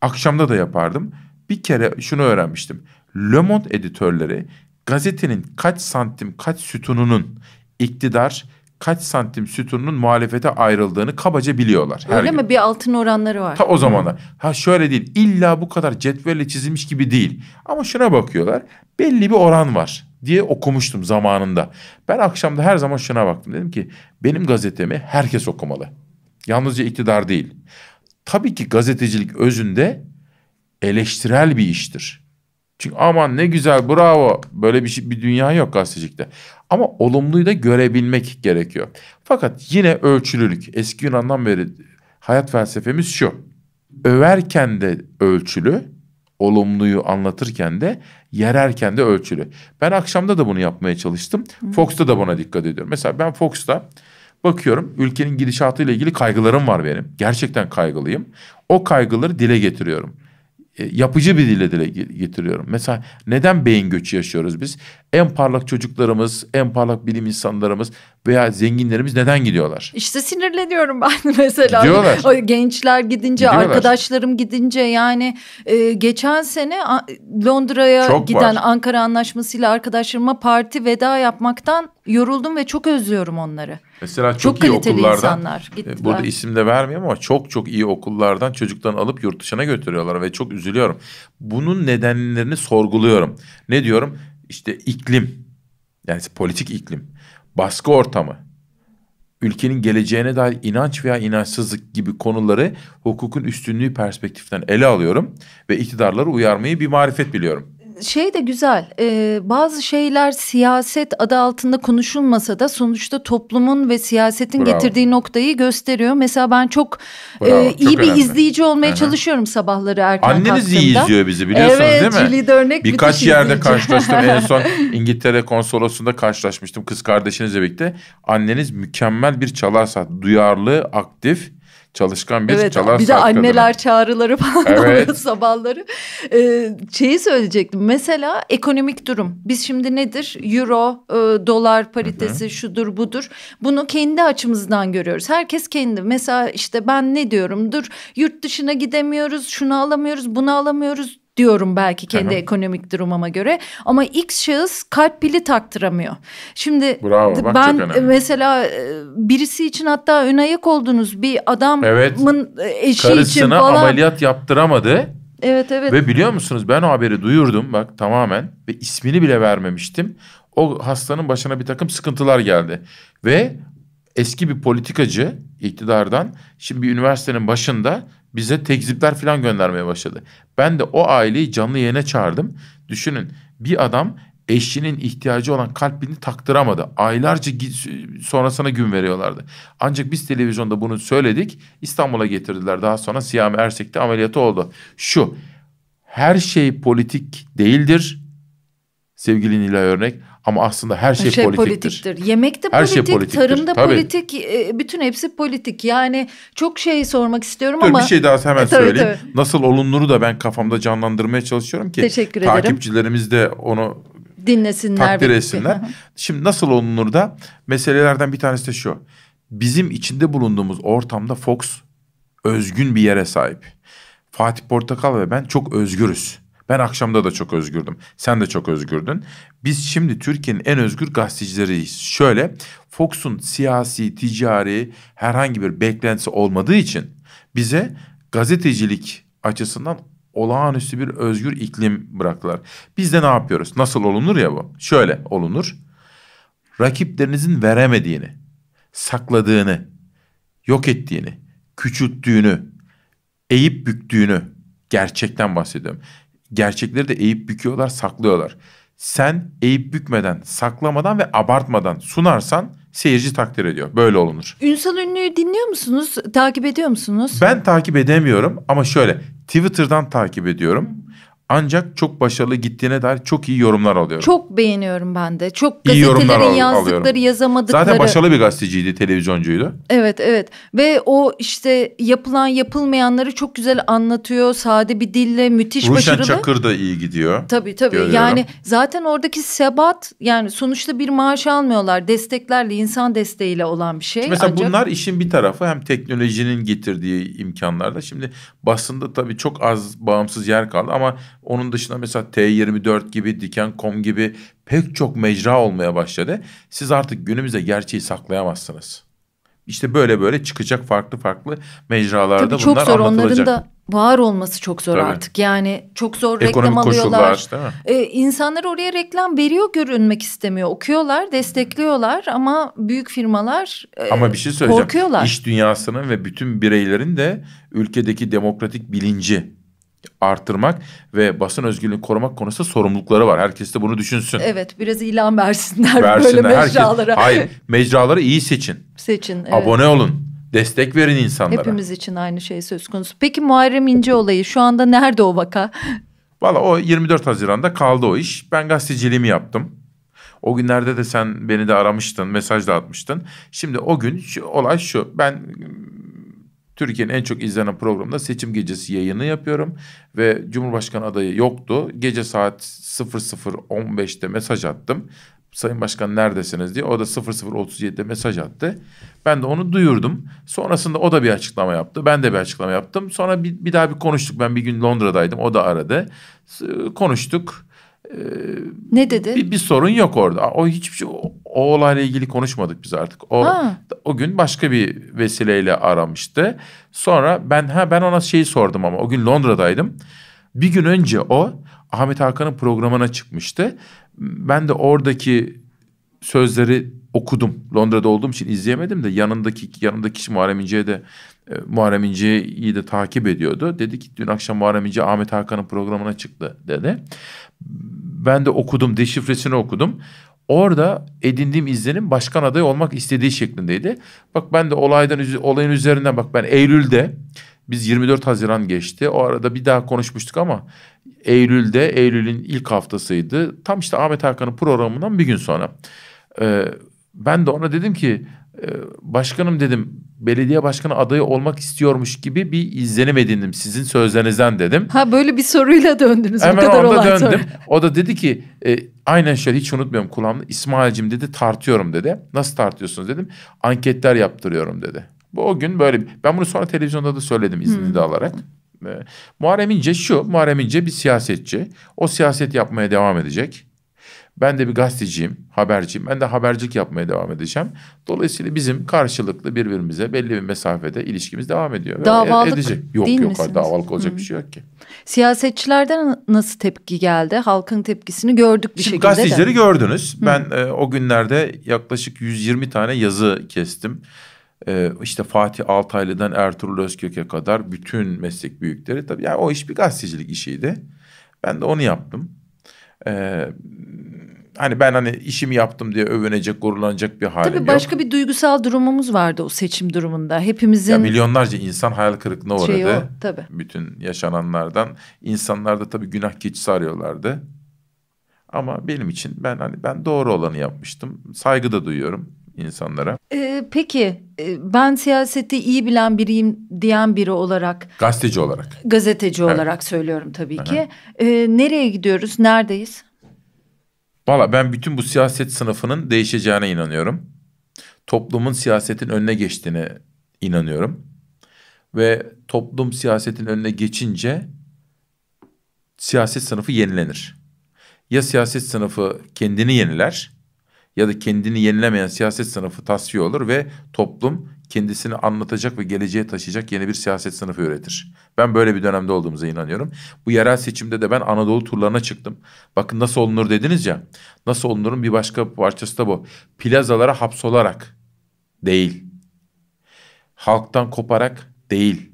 [SPEAKER 2] Akşamda da yapardım. Bir kere şunu öğrenmiştim. Le Monde editörleri gazetenin kaç santim kaç sütununun iktidar kaç santim sütununun muhalefete ayrıldığını kabaca biliyorlar. Öyle her
[SPEAKER 1] mi? Gün. Bir altın oranları var. Ta o zamanlar.
[SPEAKER 2] Ha şöyle değil. İlla bu kadar cetvelle çizilmiş gibi değil. Ama şuna bakıyorlar. Belli bir oran var diye okumuştum zamanında. Ben akşamda her zaman şuna baktım. Dedim ki benim gazetemi herkes okumalı. Yalnızca iktidar değil. Tabii ki gazetecilik özünde eleştirel bir iştir. Çünkü aman ne güzel bravo böyle bir, şey, bir dünya yok gazetecilikte. Ama olumluyu da görebilmek gerekiyor. Fakat yine ölçülülük. Eski Yunan'dan beri hayat felsefemiz şu. Överken de ölçülü, olumluyu anlatırken de, yererken de ölçülü. Ben akşamda da bunu yapmaya çalıştım. Hmm. Fox'ta da buna dikkat ediyorum. Mesela ben Fox'ta bakıyorum ülkenin gidişatıyla ilgili kaygılarım var benim. Gerçekten kaygılıyım. O kaygıları dile getiriyorum. E, yapıcı bir dile dile getiriyorum. Mesela neden beyin göçü yaşıyoruz biz? En parlak çocuklarımız, en parlak bilim insanlarımız veya zenginlerimiz neden gidiyorlar?
[SPEAKER 1] İşte sinirleniyorum <laughs> ben mesela. Gidiyorlar. O gençler gidince, Gidiyorlar. arkadaşlarım gidince yani e, geçen sene Londra'ya giden var. Ankara Anlaşması'yla arkadaşlarıma parti veda yapmaktan yoruldum ve çok özlüyorum onları.
[SPEAKER 2] Mesela çok, çok iyi okullardan insanlar e, burada isim de vermiyorum ama çok çok iyi okullardan çocuktan alıp yurt dışına götürüyorlar ve çok üzülüyorum. Bunun nedenlerini sorguluyorum. Ne diyorum? İşte iklim. Yani politik iklim, baskı ortamı, ülkenin geleceğine dair inanç veya inançsızlık gibi konuları hukukun üstünlüğü perspektiften ele alıyorum ve iktidarları uyarmayı bir marifet biliyorum
[SPEAKER 1] şey de güzel e, bazı şeyler siyaset adı altında konuşulmasa da sonuçta toplumun ve siyasetin Bravo. getirdiği noktayı gösteriyor. Mesela ben çok Bravo, e, iyi çok bir izleyici olmaya hı çalışıyorum sabahları erken Anneniz kalktığımda. iyi izliyor bizi biliyorsunuz evet, değil mi? Evet örnek Birkaç yerde karşılaştım en son
[SPEAKER 2] <laughs> İngiltere konsolosunda karşılaşmıştım kız kardeşinizle birlikte. Anneniz mükemmel bir çalar saat duyarlı aktif çalışkan bir evet, çalar Bir de anneler kadını.
[SPEAKER 1] çağrıları falan <laughs> evet. sabahları. Ee, şeyi söyleyecektim. Mesela ekonomik durum. Biz şimdi nedir? Euro, e, dolar paritesi Hı-hı. şudur budur. Bunu kendi açımızdan görüyoruz. Herkes kendi. Mesela işte ben ne diyorum? Dur yurt dışına gidemiyoruz, şunu alamıyoruz, bunu alamıyoruz diyorum belki kendi Aha. ekonomik durumuma göre. Ama X şahıs kalp pili taktıramıyor. Şimdi Bravo, bak, ben e, mesela e, birisi için hatta ön ayak oldunuz bir adamın evet, eşi karısına için falan. ameliyat
[SPEAKER 2] yaptıramadı.
[SPEAKER 1] Evet evet. Ve
[SPEAKER 2] biliyor musunuz ben o haberi duyurdum bak tamamen ve ismini bile vermemiştim. O hastanın başına bir takım sıkıntılar geldi. Ve eski bir politikacı iktidardan şimdi bir üniversitenin başında bize tekzipler falan göndermeye başladı. Ben de o aileyi canlı yayına çağırdım. Düşünün bir adam eşinin ihtiyacı olan kalbini taktıramadı. Aylarca sonrasına gün veriyorlardı. Ancak biz televizyonda bunu söyledik. İstanbul'a getirdiler. Daha sonra Siyami Ersek'te ameliyatı oldu. Şu her şey politik değildir. Sevgili Nilay Örnek ama aslında her şey, şey politiktir.
[SPEAKER 1] politiktir. Yemek de her şey politik, şey politiktir. tarım tabii. politik, e, bütün hepsi politik. Yani çok şey sormak istiyorum Dur, ama... Bir şey daha hemen e, tabii, söyleyeyim. Tabii.
[SPEAKER 2] Nasıl olunuru da ben kafamda canlandırmaya çalışıyorum ki... Teşekkür ederim. Takipçilerimiz de onu
[SPEAKER 1] dinlesinler. Takdir etsinler.
[SPEAKER 2] Şimdi nasıl olunur da meselelerden bir tanesi de şu. Bizim içinde bulunduğumuz ortamda Fox özgün bir yere sahip. Fatih Portakal ve ben çok özgürüz. Ben akşamda da çok özgürdüm. Sen de çok özgürdün. Biz şimdi Türkiye'nin en özgür gazetecileriyiz. Şöyle Fox'un siyasi, ticari herhangi bir beklentisi olmadığı için bize gazetecilik açısından olağanüstü bir özgür iklim bıraktılar. Biz de ne yapıyoruz? Nasıl olunur ya bu? Şöyle olunur. Rakiplerinizin veremediğini, sakladığını, yok ettiğini, küçülttüğünü, eğip büktüğünü gerçekten bahsediyorum. Gerçekleri de eğip büküyorlar, saklıyorlar sen eğip bükmeden, saklamadan ve abartmadan sunarsan seyirci takdir ediyor. Böyle olunur.
[SPEAKER 1] Ünsal Ünlü'yü dinliyor musunuz? Takip ediyor musunuz?
[SPEAKER 2] Ben takip edemiyorum ama şöyle Twitter'dan takip ediyorum ancak çok başarılı gittiğine dair çok iyi yorumlar alıyorum.
[SPEAKER 1] Çok beğeniyorum ben de. Çok iyi gazetelerin al- yazdıkları, alıyorum. yazamadıkları. Zaten başarılı
[SPEAKER 2] bir gazeteciydi, televizyoncuydu.
[SPEAKER 1] Evet, evet. Ve o işte yapılan yapılmayanları çok güzel anlatıyor. Sade bir dille, müthiş Ruşen başarılı. Ruşen Çakır
[SPEAKER 2] da iyi gidiyor. Tabii tabii. Görüyorum. Yani
[SPEAKER 1] zaten oradaki sebat yani sonuçta bir maaş almıyorlar. Desteklerle, insan desteğiyle olan bir şey. Şimdi mesela ancak... bunlar
[SPEAKER 2] işin bir tarafı hem teknolojinin getirdiği imkanlarda. Şimdi basında tabii çok az bağımsız yer kaldı ama onun dışında mesela T24 gibi, Diken.com gibi pek çok mecra olmaya başladı. Siz artık günümüzde gerçeği saklayamazsınız. İşte böyle böyle çıkacak farklı farklı mecralarda Tabii çok zor. anlatılacak. Onların
[SPEAKER 1] da var olması çok zor Tabii. artık. Yani çok zor Ekonomik reklam alıyorlar. Koşullar, değil mi? Ee, insanlar oraya reklam veriyor görünmek istemiyor. Okuyorlar, destekliyorlar ama büyük firmalar e, Ama bir şey söyleyeceğim. Korkuyorlar. İş
[SPEAKER 2] dünyasının ve bütün bireylerin de ülkedeki demokratik bilinci artırmak ve basın özgürlüğünü korumak konusunda sorumlulukları var. Herkes de bunu düşünsün.
[SPEAKER 1] Evet biraz ilan versinler, versinler böyle mecralara. Herkes, hayır
[SPEAKER 2] mecraları iyi seçin.
[SPEAKER 1] Seçin. Evet. Abone
[SPEAKER 2] olun. Destek verin insanlara. Hepimiz
[SPEAKER 1] için aynı şey söz konusu. Peki Muharrem İnce olayı şu anda nerede o vaka?
[SPEAKER 2] Valla o 24 Haziran'da kaldı o iş. Ben gazeteciliğimi yaptım. O günlerde de sen beni de aramıştın, mesaj da atmıştın. Şimdi o gün şu, olay şu. Ben Türkiye'nin en çok izlenen programında seçim gecesi yayını yapıyorum. Ve Cumhurbaşkanı adayı yoktu. Gece saat 00.15'te mesaj attım. Sayın Başkan neredesiniz diye. O da 0037'de mesaj attı. Ben de onu duyurdum. Sonrasında o da bir açıklama yaptı. Ben de bir açıklama yaptım. Sonra bir, bir daha bir konuştuk. Ben bir gün Londra'daydım. O da aradı. Konuştuk. Ee, ne dedi? Bir, bir sorun yok orada. O hiçbir şey o, o olayla ilgili konuşmadık biz artık. O ha. o gün başka bir vesileyle aramıştı. Sonra ben ha ben ona şeyi sordum ama o gün Londra'daydım. Bir gün önce o Ahmet Hakan'ın programına çıkmıştı. Ben de oradaki sözleri okudum. Londra'da olduğum için izleyemedim de yanındaki yanındaki kişi Muharrem İnce'ye de e, Muharrem İnce'yi de takip ediyordu. Dedi ki dün akşam Muharrem İnce Ahmet Hakan'ın programına çıktı dedi ben de okudum, deşifresini okudum. Orada edindiğim izlenim başkan adayı olmak istediği şeklindeydi. Bak ben de olaydan olayın üzerinden bak ben Eylül'de biz 24 Haziran geçti. O arada bir daha konuşmuştuk ama Eylül'de Eylül'ün ilk haftasıydı. Tam işte Ahmet Hakan'ın programından bir gün sonra. Ee, ben de ona dedim ki ee, başkanım dedim belediye başkanı adayı olmak istiyormuş gibi bir izlenim edindim sizin sözlerinizden dedim.
[SPEAKER 1] Ha böyle bir soruyla döndünüz Hemen bu kadar onda döndüm. Sonra.
[SPEAKER 2] O da dedi ki e, aynen şöyle hiç unutmuyorum kulağımda İsmail'cim dedi tartıyorum dedi. Nasıl tartıyorsunuz dedim. Anketler yaptırıyorum dedi. Bu o gün böyle ben bunu sonra televizyonda da söyledim izni de hmm. alarak. E, Muharrem İnce şu Muharrem İnce bir siyasetçi. O siyaset yapmaya devam edecek. Ben de bir gazeteciyim, haberciyim. Ben de habercilik yapmaya devam edeceğim. Dolayısıyla bizim karşılıklı birbirimize belli bir mesafede ilişkimiz devam ediyor. Davalık edecek. Yok değil yok misiniz? davalık olacak Hı. bir şey yok ki.
[SPEAKER 1] Siyasetçilerden nasıl tepki geldi? Halkın tepkisini gördük bir Şimdi şekilde gazetecileri de.
[SPEAKER 2] gördünüz. Hı. Ben e, o günlerde yaklaşık 120 tane yazı kestim. Ee, işte Fatih Altaylı'dan Ertuğrul Özkök'e kadar bütün meslek büyükleri tabii yani o iş bir gazetecilik işiydi. Ben de onu yaptım. Ee, hani ben hani işimi yaptım diye övünecek, gurulanacak bir halim Tabii yok. Tabii başka
[SPEAKER 1] bir duygusal durumumuz vardı o seçim durumunda. Hepimizin... Ya
[SPEAKER 2] milyonlarca insan hayal kırıklığına uğradı. Şey o, tabii. Bütün yaşananlardan. insanlar da tabii günah keçisi arıyorlardı. Ama benim için ben hani ben doğru olanı yapmıştım. Saygı da duyuyorum insanlara.
[SPEAKER 1] Ee, peki e, ben siyaseti iyi bilen biriyim diyen biri olarak.
[SPEAKER 2] Gazeteci olarak.
[SPEAKER 1] Gazeteci evet. olarak söylüyorum tabii Aha. ki. Ee, nereye gidiyoruz? Neredeyiz?
[SPEAKER 2] Valla ben bütün bu siyaset sınıfının değişeceğine inanıyorum. Toplumun siyasetin önüne geçtiğine inanıyorum. Ve toplum siyasetin önüne geçince siyaset sınıfı yenilenir. Ya siyaset sınıfı kendini yeniler ya da kendini yenilemeyen siyaset sınıfı tasfiye olur ve toplum kendisini anlatacak ve geleceğe taşıyacak yeni bir siyaset sınıfı üretir. Ben böyle bir dönemde olduğumuza inanıyorum. Bu yerel seçimde de ben Anadolu turlarına çıktım. Bakın nasıl olunur dediniz ya. Nasıl olunurun bir başka parçası da bu. Plazalara hapsolarak değil. Halktan koparak değil.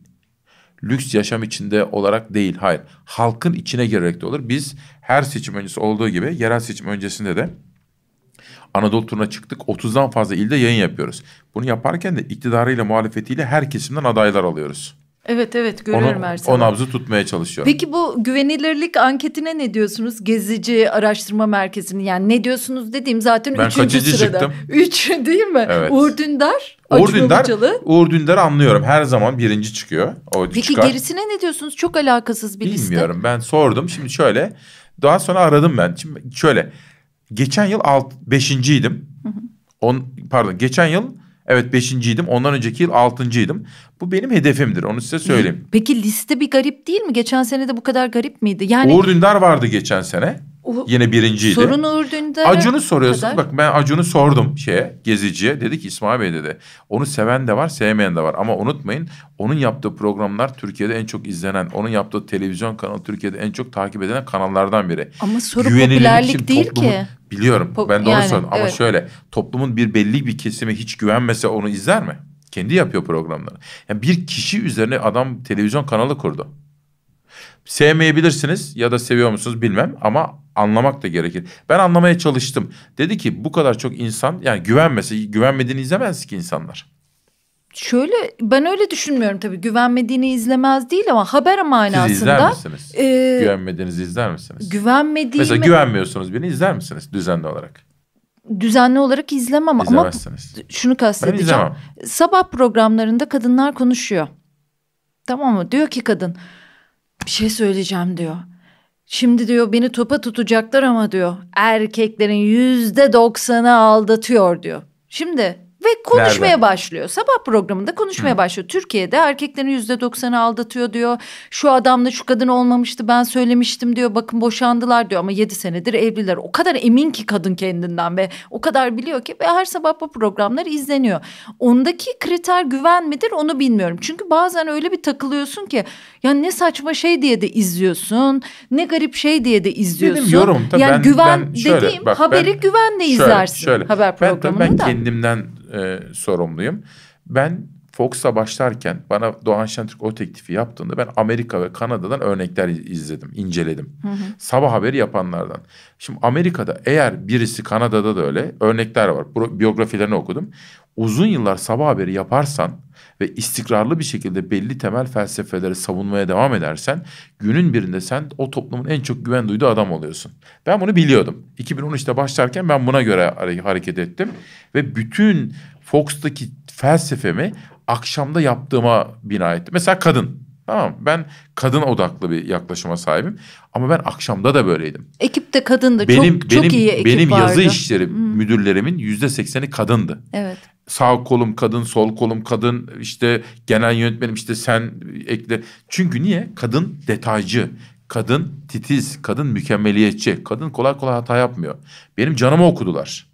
[SPEAKER 2] Lüks yaşam içinde olarak değil. Hayır. Halkın içine girerek de olur. Biz her seçim öncesi olduğu gibi yerel seçim öncesinde de Anadolu turuna çıktık. 30'dan fazla ilde yayın yapıyoruz. Bunu yaparken de iktidarıyla muhalefetiyle her kesimden adaylar alıyoruz.
[SPEAKER 1] Evet evet görüyorum onu, Ersan. O nabzı
[SPEAKER 2] tutmaya çalışıyorum. Peki
[SPEAKER 1] bu güvenilirlik anketine ne diyorsunuz? Gezici araştırma merkezini yani ne diyorsunuz dediğim zaten ben üçüncü sırada. Çıktım. <laughs> Üç değil mi? Evet. Uğur Dündar. Uğur Dündar,
[SPEAKER 2] Uğur Dündar anlıyorum her zaman birinci çıkıyor. O Peki çıkar. gerisine
[SPEAKER 1] ne diyorsunuz? Çok alakasız bir Bilmiyorum, liste.
[SPEAKER 2] Bilmiyorum ben sordum şimdi şöyle. Daha sonra aradım ben. Şimdi şöyle Geçen yıl alt, beşinciydim. On, pardon geçen yıl evet beşinciydim. Ondan önceki yıl altıncıydım. Bu benim hedefimdir onu size söyleyeyim.
[SPEAKER 1] Peki liste bir garip değil mi? Geçen sene de bu kadar garip miydi? Yani Uğur
[SPEAKER 2] Dündar vardı geçen sene. Yine birinciydi. Sorun
[SPEAKER 1] Uğur Dündar'a Acun'u soruyorsunuz. Kadar... Bak
[SPEAKER 2] ben Acun'u sordum şeye, geziciye. Dedi ki İsmail Bey dedi. Onu seven de var, sevmeyen de var. Ama unutmayın onun yaptığı programlar Türkiye'de en çok izlenen, onun yaptığı televizyon kanalı Türkiye'de en çok takip edilen kanallardan biri.
[SPEAKER 1] Ama soru popülerlik değil toplumun... ki.
[SPEAKER 2] Biliyorum. Pop ben de onu yani, sordum. Ama evet. şöyle toplumun bir belli bir kesimi hiç güvenmese onu izler mi? Kendi yapıyor programları. Yani bir kişi üzerine adam televizyon kanalı kurdu. Sevmeyebilirsiniz ya da seviyor musunuz bilmem ama anlamak da gerekir. Ben anlamaya çalıştım. Dedi ki bu kadar çok insan yani güvenmesi güvenmediğini izlemez ki insanlar.
[SPEAKER 1] Şöyle ben öyle düşünmüyorum tabii güvenmediğini izlemez değil ama haber manasında. Siz izler misiniz? E,
[SPEAKER 2] güvenmediğinizi izler misiniz?
[SPEAKER 1] Güvenmediğimi... Mesela
[SPEAKER 2] güvenmiyorsunuz beni izler misiniz düzenli olarak?
[SPEAKER 1] düzenli olarak izlemem ama şunu kastedeceğim. Sabah programlarında kadınlar konuşuyor. Tamam mı? Diyor ki kadın bir şey söyleyeceğim diyor. Şimdi diyor beni topa tutacaklar ama diyor erkeklerin yüzde doksanı aldatıyor diyor. Şimdi ve konuşmaya Nereden? başlıyor. Sabah programında konuşmaya Hı. başlıyor. Türkiye'de erkeklerin yüzde doksanı aldatıyor diyor. Şu adamla şu kadın olmamıştı ben söylemiştim diyor. Bakın boşandılar diyor ama yedi senedir evliler. O kadar emin ki kadın kendinden ve o kadar biliyor ki ve her sabah bu programlar izleniyor. Ondaki kriter güven midir onu bilmiyorum. Çünkü bazen öyle bir takılıyorsun ki ya ne saçma şey diye de izliyorsun. Ne garip şey diye de izliyorsun. Benim yorum. Tabii yani ben, güven ben şöyle, dediğim bak, haberi ben, güvenle izlersin şöyle, haber programını ben, da. Ben
[SPEAKER 2] kendimden e, sorumluyum. Ben Fox'a başlarken bana Doğan Şentürk o teklifi yaptığında ben Amerika ve Kanada'dan örnekler izledim, inceledim. Hı hı. Sabah haberi yapanlardan. Şimdi Amerika'da eğer birisi Kanada'da da öyle örnekler var. Biyografilerini okudum uzun yıllar sabah haberi yaparsan ve istikrarlı bir şekilde belli temel felsefeleri savunmaya devam edersen günün birinde sen o toplumun en çok güven duyduğu adam oluyorsun. Ben bunu biliyordum. 2013'te başlarken ben buna göre hareket ettim ve bütün Fox'taki felsefemi akşamda yaptığıma bina ettim. Mesela kadın. Tamam ben kadın odaklı bir yaklaşıma sahibim ama ben akşamda da böyleydim.
[SPEAKER 1] Ekipte kadındı. Benim, çok, benim, çok iyi ekip benim vardı. Benim yazı
[SPEAKER 2] işleri hmm. müdürlerimin yüzde sekseni kadındı. Evet sağ kolum kadın, sol kolum kadın, işte genel yönetmenim işte sen ekle. Çünkü niye? Kadın detaycı, kadın titiz, kadın mükemmeliyetçi, kadın kolay kolay hata yapmıyor. Benim canımı okudular.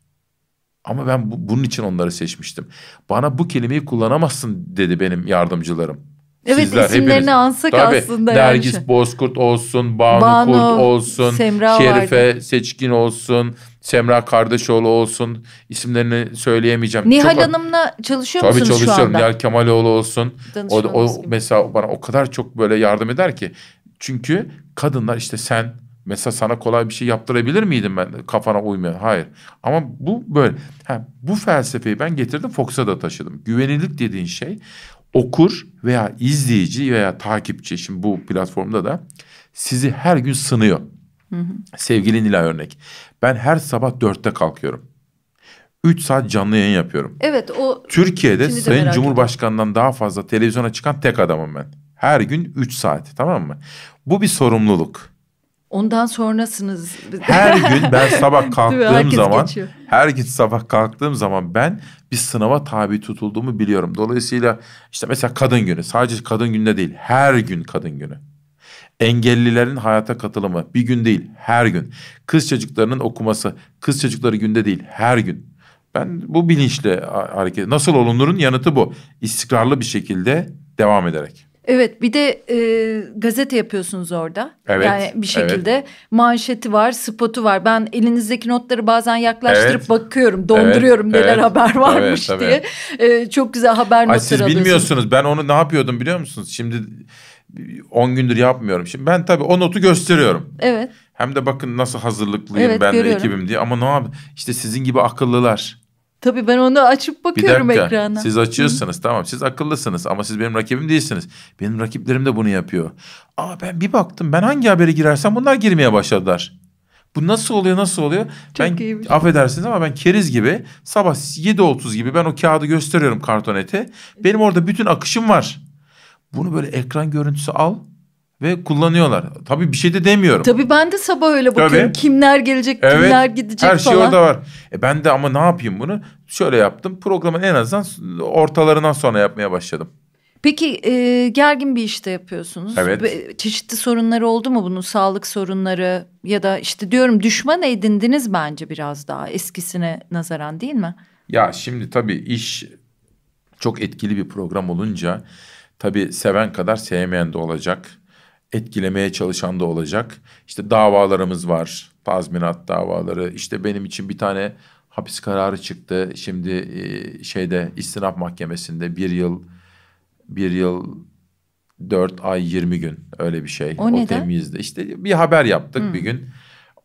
[SPEAKER 2] Ama ben bu, bunun için onları seçmiştim. Bana bu kelimeyi kullanamazsın dedi benim yardımcılarım. Evet Sizler, isimlerini hepiniz, ansak tabii, aslında. Nergis yani. Bozkurt olsun, Banu, Banu Kurt olsun, Semra Şerife vardı. Seçkin olsun, Semra Kardeşoğlu olsun isimlerini söyleyemeyeceğim. Nihal çok,
[SPEAKER 1] Hanım'la çalışıyor musunuz şu anda? Tabii çalışıyorum. Nihal
[SPEAKER 2] Kemaloğlu olsun. O, o mesela bana o kadar çok böyle yardım eder ki. Çünkü kadınlar işte sen mesela sana kolay bir şey yaptırabilir miydim ben kafana uymuyor. Hayır. Ama bu böyle. Ha, bu felsefeyi ben getirdim Fox'a da taşıdım. Güvenilik dediğin şey okur veya izleyici veya takipçi şimdi bu platformda da sizi her gün sınıyor. Hı hı. Sevgili Nilay örnek. Ben her sabah dörtte kalkıyorum. Üç saat canlı yayın yapıyorum.
[SPEAKER 1] Evet o... Türkiye'de Sayın Cumhurbaşkanı'ndan
[SPEAKER 2] daha fazla televizyona çıkan tek adamım ben. Her gün üç saat tamam mı? Bu bir sorumluluk.
[SPEAKER 1] Ondan sonrasınız. Her gün ben <laughs> sabah kalktığım zaman, geçiyor.
[SPEAKER 2] her gün sabah kalktığım zaman ben bir sınava tabi tutulduğumu biliyorum. Dolayısıyla işte mesela kadın günü, sadece kadın günde değil, her gün kadın günü. Engellilerin hayata katılımı bir gün değil her gün. Kız çocuklarının okuması kız çocukları günde değil her gün. Ben bu bilinçle hareket nasıl olunurun yanıtı bu. İstikrarlı bir şekilde devam ederek.
[SPEAKER 1] Evet bir de e, gazete yapıyorsunuz orada. Evet. Yani bir şekilde evet. manşeti var, spotu var. Ben elinizdeki notları bazen yaklaştırıp evet. bakıyorum, donduruyorum evet. neler evet. haber varmış evet, diye. E, çok güzel haber Ay, notları Siz bilmiyorsunuz.
[SPEAKER 2] Ben onu ne yapıyordum biliyor musunuz? Şimdi 10 gündür yapmıyorum. Şimdi ben tabii o notu gösteriyorum. Evet. Hem de bakın nasıl hazırlıklıyım evet, ben görüyorum. ve ekibim diye. Ama ne yap? İşte sizin gibi akıllılar.
[SPEAKER 1] Tabii ben onu açıp bakıyorum bir dakika, ekrana. Siz
[SPEAKER 2] açıyorsunuz Hı. tamam siz akıllısınız ama siz benim rakibim değilsiniz. Benim rakiplerim de bunu yapıyor. Aa ben bir baktım ben hangi habere girersem bunlar girmeye başladılar. Bu nasıl oluyor nasıl oluyor? Çok ben iyiymiş. Şey. affedersiniz ama ben keriz gibi sabah 7.30 gibi ben o kağıdı gösteriyorum kartonete. Benim orada bütün akışım var. Bunu böyle ekran görüntüsü al ve kullanıyorlar. Tabii bir şey de demiyorum. Tabii
[SPEAKER 1] ben de sabah öyle bakıyorum. Tabii. Kimler gelecek, evet, kimler gidecek her şey orada var.
[SPEAKER 2] E ben de ama ne yapayım bunu? Şöyle yaptım. Programın en azından ortalarından sonra yapmaya başladım.
[SPEAKER 1] Peki e, gergin bir işte yapıyorsunuz. Evet. çeşitli sorunları oldu mu bunun? Sağlık sorunları ya da işte diyorum düşman edindiniz bence biraz daha eskisine nazaran değil mi?
[SPEAKER 2] Ya şimdi tabii iş çok etkili bir program olunca Tabi seven kadar sevmeyen de olacak. Etkilemeye çalışan da olacak. İşte davalarımız var. Tazminat davaları. İşte benim için bir tane hapis kararı çıktı. Şimdi e, şeyde istinaf mahkemesinde bir yıl bir yıl dört ay yirmi gün öyle bir şey. O, o neden? İşte bir haber yaptık hmm. bir gün.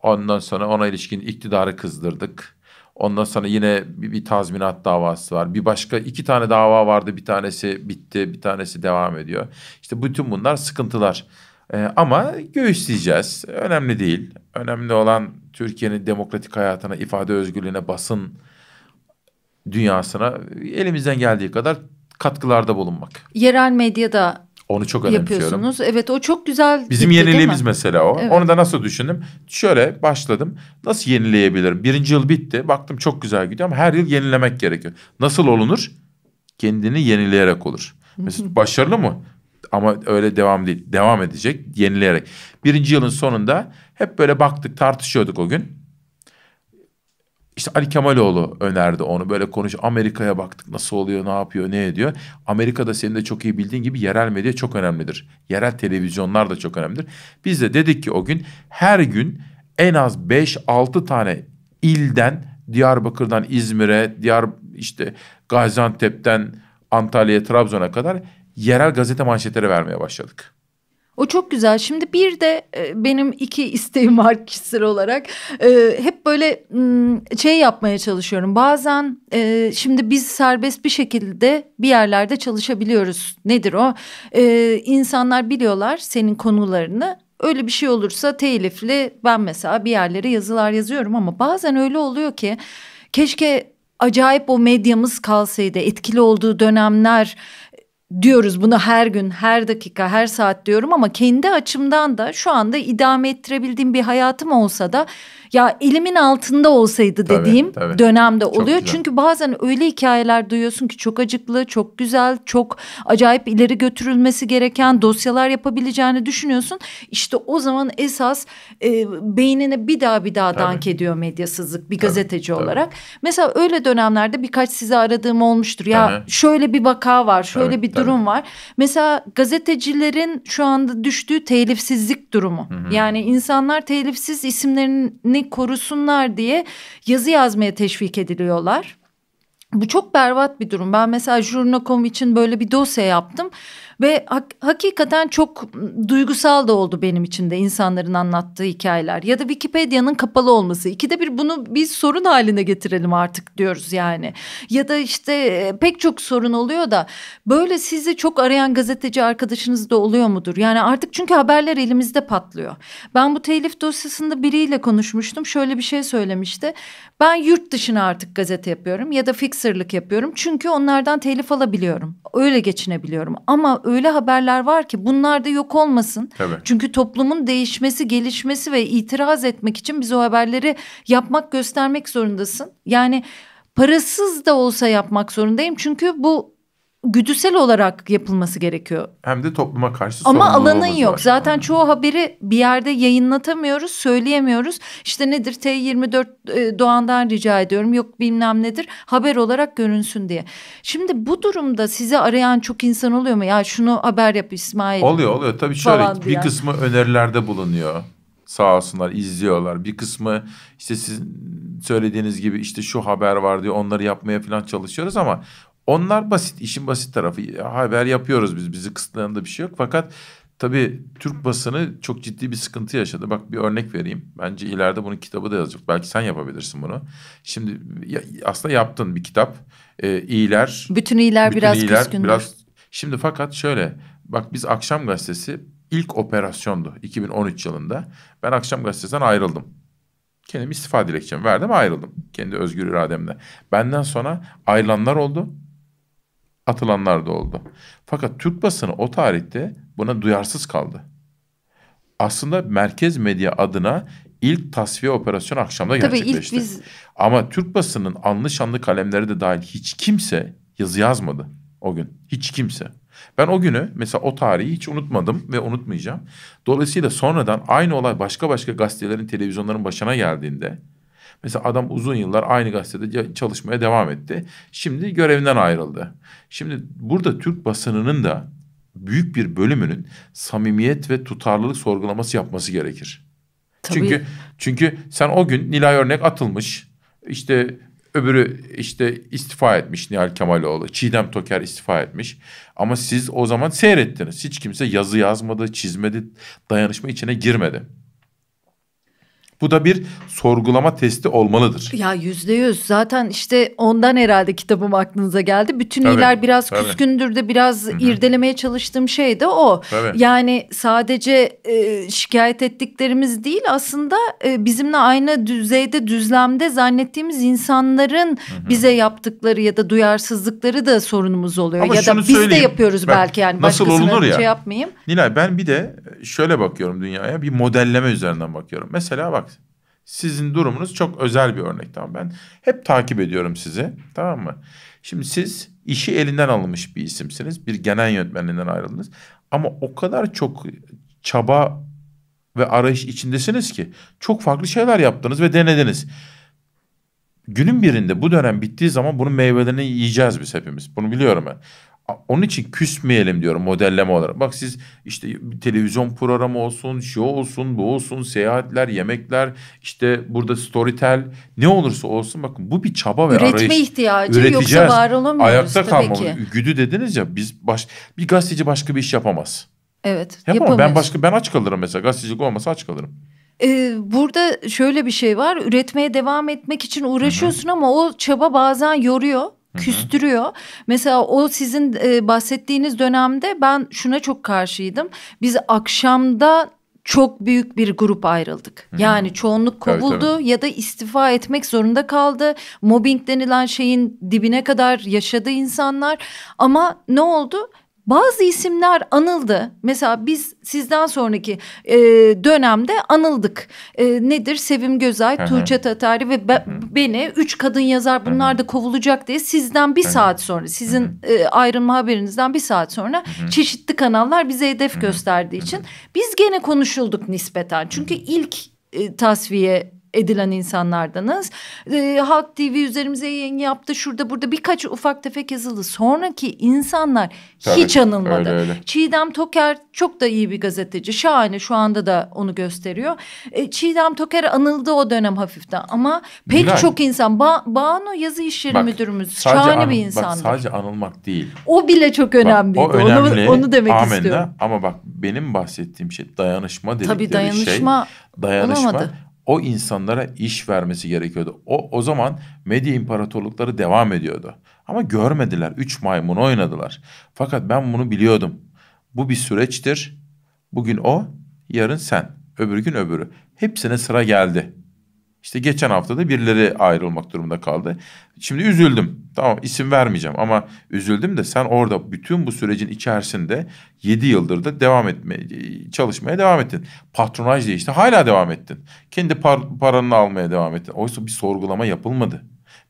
[SPEAKER 2] Ondan sonra ona ilişkin iktidarı kızdırdık. Ondan sonra yine bir, bir tazminat davası var. Bir başka iki tane dava vardı. Bir tanesi bitti, bir tanesi devam ediyor. İşte bütün bunlar sıkıntılar. Ee, ama göğüsleyeceğiz. Önemli değil. Önemli olan Türkiye'nin demokratik hayatına, ifade özgürlüğüne, basın dünyasına elimizden geldiği kadar katkılarda bulunmak.
[SPEAKER 1] Yerel medyada
[SPEAKER 2] onu çok önemsiyorum. Yapıyorsunuz.
[SPEAKER 1] Evet o çok güzel. Bizim gitti, yeniliğimiz
[SPEAKER 2] mesela o. Evet. Onu da nasıl düşündüm? Şöyle başladım. Nasıl yenileyebilirim? Birinci yıl bitti. Baktım çok güzel gidiyor ama her yıl yenilemek gerekiyor. Nasıl olunur? Kendini yenileyerek olur. Mesela başarılı mı? Ama öyle devam değil. Devam edecek yenileyerek. Birinci yılın sonunda hep böyle baktık tartışıyorduk o gün işte Ali Kemaloğlu önerdi onu. Böyle konuş Amerika'ya baktık nasıl oluyor, ne yapıyor, ne ediyor. Amerika'da senin de çok iyi bildiğin gibi yerel medya çok önemlidir. Yerel televizyonlar da çok önemlidir. Biz de dedik ki o gün her gün en az 5-6 tane ilden Diyarbakır'dan İzmir'e, Diyar işte Gaziantep'ten Antalya'ya, Trabzon'a kadar yerel gazete manşetleri vermeye başladık.
[SPEAKER 1] O çok güzel. Şimdi bir de e, benim iki <laughs> isteğim var kişisel olarak. E, hep böyle şey yapmaya çalışıyorum. Bazen e, şimdi biz serbest bir şekilde bir yerlerde çalışabiliyoruz. Nedir o? İnsanlar biliyorlar senin konularını öyle bir şey olursa telifli ben mesela bir yerlere yazılar yazıyorum ama bazen öyle oluyor ki keşke acayip o medyamız kalsaydı etkili olduğu dönemler diyoruz bunu her gün, her dakika, her saat diyorum ama kendi açımdan da şu anda idame ettirebildiğim bir hayatım olsa da ya elimin altında olsaydı dediğim tabii, tabii. dönemde oluyor. Çünkü bazen öyle hikayeler duyuyorsun ki çok acıklı, çok güzel, çok acayip ileri götürülmesi gereken dosyalar yapabileceğini düşünüyorsun. İşte o zaman esas e, beynine bir daha bir daha tabii. dank ediyor medyasızlık bir tabii, gazeteci tabii. olarak. Mesela öyle dönemlerde birkaç sizi aradığım olmuştur. Ya Aha. şöyle bir vaka var, şöyle tabii, bir tabii. durum var. Mesela gazetecilerin şu anda düştüğü telifsizlik durumu. Hı-hı. Yani insanlar telifsiz isimlerini korusunlar diye yazı yazmaya teşvik ediliyorlar. Bu çok berbat bir durum. Ben mesela Jurnakom için böyle bir dosya yaptım. Ve hak, hakikaten çok duygusal da oldu benim için de insanların anlattığı hikayeler. Ya da Wikipedia'nın kapalı olması. İkide bir bunu biz sorun haline getirelim artık diyoruz yani. Ya da işte e, pek çok sorun oluyor da böyle sizi çok arayan gazeteci arkadaşınız da oluyor mudur? Yani artık çünkü haberler elimizde patlıyor. Ben bu telif dosyasında biriyle konuşmuştum. Şöyle bir şey söylemişti. Ben yurt dışına artık gazete yapıyorum ya da fixerlık yapıyorum. Çünkü onlardan telif alabiliyorum. Öyle geçinebiliyorum. Ama öyle haberler var ki bunlar da yok olmasın. Tabii. Çünkü toplumun değişmesi, gelişmesi ve itiraz etmek için biz o haberleri yapmak, göstermek zorundasın. Yani parasız da olsa yapmak zorundayım. Çünkü bu güdüsel olarak yapılması gerekiyor.
[SPEAKER 2] Hem de topluma karşı Ama alanın yok. Var. Zaten
[SPEAKER 1] çoğu haberi bir yerde yayınlatamıyoruz, söyleyemiyoruz. İşte nedir T24 e, Doğan'dan rica ediyorum. Yok bilmem nedir. Haber olarak görünsün diye. Şimdi bu durumda sizi arayan çok insan oluyor mu? Ya şunu haber yap İsmail. Oluyor oluyor. Tabii şöyle bir yani.
[SPEAKER 2] kısmı önerilerde bulunuyor sağ olsunlar izliyorlar. Bir kısmı işte sizin söylediğiniz gibi işte şu haber var diyor onları yapmaya falan çalışıyoruz ama onlar basit, işin basit tarafı. Haber yapıyoruz biz, bizi kısıtlayan da bir şey yok. Fakat tabii Türk basını çok ciddi bir sıkıntı yaşadı. Bak bir örnek vereyim. Bence ileride bunun kitabı da yazacak. Belki sen yapabilirsin bunu. Şimdi ya, aslında yaptın bir kitap. Ee, iyiler. Bütün iyiler bütün biraz iyiler, küskündür. Biraz... Şimdi fakat şöyle. Bak biz Akşam Gazetesi ilk operasyondu 2013 yılında. Ben Akşam Gazetesi'nden ayrıldım. Kendim istifa dilekçemi verdim ayrıldım. Kendi özgür irademle. Benden sonra ayrılanlar oldu atılanlar da oldu. Fakat Türk basını o tarihte buna duyarsız kaldı. Aslında merkez medya adına ilk tasfiye operasyonu akşamda Tabii gerçekleşti. ilk biz... Ama Türk basının anlı şanlı kalemleri de dahil hiç kimse yazı yazmadı o gün. Hiç kimse. Ben o günü mesela o tarihi hiç unutmadım ve unutmayacağım. Dolayısıyla sonradan aynı olay başka başka gazetelerin, televizyonların başına geldiğinde Mesela adam uzun yıllar aynı gazetede çalışmaya devam etti. Şimdi görevinden ayrıldı. Şimdi burada Türk basınının da büyük bir bölümünün samimiyet ve tutarlılık sorgulaması yapması gerekir. Tabii. Çünkü çünkü sen o gün Nilay örnek atılmış. işte öbürü işte istifa etmiş Nihal Kemaloğlu. Çiğdem Toker istifa etmiş. Ama siz o zaman seyrettiniz. Hiç kimse yazı yazmadı, çizmedi, dayanışma içine girmedi. Bu da bir sorgulama testi olmalıdır.
[SPEAKER 1] Ya yüzde yüz zaten işte ondan herhalde kitabım aklınıza geldi. Bütün iler biraz tabii. küskündür de biraz Hı-hı. irdelemeye çalıştığım şey de o. Tabii. Yani sadece e, şikayet ettiklerimiz değil aslında e, bizimle aynı düzeyde düzlemde zannettiğimiz insanların Hı-hı. bize yaptıkları ya da duyarsızlıkları da sorunumuz oluyor. Ama ya da biz de yapıyoruz ben, belki yani nasıl olunur ya? şey yapmayayım.
[SPEAKER 2] Nilay ben bir de şöyle bakıyorum dünyaya bir modelleme üzerinden bakıyorum. Mesela bak sizin durumunuz çok özel bir örnek tamam ben hep takip ediyorum sizi tamam mı? Şimdi siz işi elinden alınmış bir isimsiniz. Bir genel yönetmenliğinden ayrıldınız. Ama o kadar çok çaba ve arayış içindesiniz ki çok farklı şeyler yaptınız ve denediniz. Günün birinde bu dönem bittiği zaman bunun meyvelerini yiyeceğiz biz hepimiz. Bunu biliyorum ben. Onun için küsmeyelim diyorum modelleme olarak. Bak siz işte televizyon programı olsun, şu olsun, bu olsun, seyahatler, yemekler, işte burada storytel ne olursa olsun bakın bu bir çaba ve Üretme arayış. Üretme ihtiyacı Üreteceğiz. yoksa var olamıyoruz Ayakta kalmamız. Ki. Güdü dediniz ya biz baş, bir gazeteci başka bir iş yapamaz.
[SPEAKER 1] Evet. Yapamam. Ben başka
[SPEAKER 2] ben aç kalırım mesela. Gazetecilik olmasa aç kalırım.
[SPEAKER 1] Ee, burada şöyle bir şey var. Üretmeye devam etmek için uğraşıyorsun Hı-hı. ama o çaba bazen yoruyor küstürüyor. Mesela o sizin e, bahsettiğiniz dönemde ben şuna çok karşıydım. Biz akşamda çok büyük bir grup ayrıldık. Hı-hı. Yani çoğunluk kovuldu tabii, ya da istifa etmek zorunda kaldı. Mobbing denilen şeyin dibine kadar yaşadı insanlar. Ama ne oldu? bazı isimler anıldı. Mesela biz sizden sonraki e, dönemde anıldık. E, nedir? Sevim Gözay, hı Tuğçe Tatari ve be, beni üç kadın yazar bunlar da kovulacak diye sizden bir saat sonra sizin e, ayrılma haberinizden bir saat sonra çeşitli kanallar bize hedef gösterdiği için biz gene konuşulduk nispeten. Çünkü ilk e, tasfiye edilen insanlardanız. E, ee, Halk TV üzerimize yayın yaptı. Şurada burada birkaç ufak tefek yazıldı. Sonraki insanlar Tabii, hiç anılmadı. Öyle, öyle. Çiğdem Toker çok da iyi bir gazeteci. Şahane şu anda da onu gösteriyor. E, Çiğdem Toker anıldı o dönem hafiften ama pek Bilal. çok insan. Ba Banu yazı işleri bak, müdürümüz şahane an, bir insandı. Bak sadece
[SPEAKER 2] anılmak değil.
[SPEAKER 1] O bile çok önemli. Bak, o önemli, onu, onu demek amenna. istiyorum.
[SPEAKER 2] Ama bak benim bahsettiğim şey dayanışma dedikleri Tabii dayanışma şey. Dayanışma olamadı o insanlara iş vermesi gerekiyordu. O o zaman Medya imparatorlukları devam ediyordu. Ama görmediler. Üç maymun oynadılar. Fakat ben bunu biliyordum. Bu bir süreçtir. Bugün o, yarın sen, öbür gün öbürü. Hepsine sıra geldi. İşte geçen haftada birileri ayrılmak durumunda kaldı. Şimdi üzüldüm. Tamam isim vermeyeceğim ama üzüldüm de sen orada bütün bu sürecin içerisinde yedi yıldır da devam etme çalışmaya devam ettin. Patronaj değişti. Hala devam ettin. Kendi par paranını almaya devam ettin. Oysa bir sorgulama yapılmadı.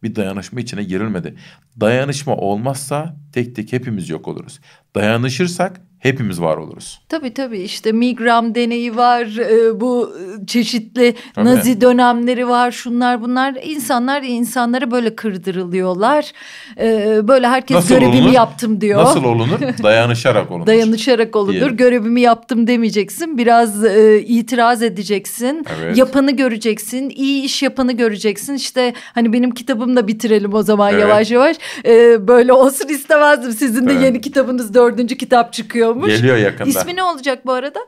[SPEAKER 2] Bir dayanışma içine girilmedi. Dayanışma olmazsa tek tek hepimiz yok oluruz. Dayanışırsak hepimiz var oluruz.
[SPEAKER 1] Tabii tabii işte Migram deneyi var, e, bu çeşitli tabii. Nazi dönemleri var, şunlar bunlar. İnsanlar insanlara böyle kırdırılıyorlar. E, böyle herkes Nasıl görevimi olunur? yaptım diyor. Nasıl olunur? <laughs>
[SPEAKER 2] Dayanışarak olunur.
[SPEAKER 1] Dayanışarak olunur. Diyelim. Görevimi yaptım demeyeceksin. Biraz e, itiraz edeceksin. Evet. Yapanı göreceksin. iyi iş yapanı göreceksin. İşte hani benim kitabımla bitirelim o zaman evet. yavaş yavaş. E, böyle olsun istemezdim. Sizin de evet. yeni kitabınız dördüncü kitap çıkıyor geliyormuş. Geliyor yakında. İsmi ne olacak bu arada?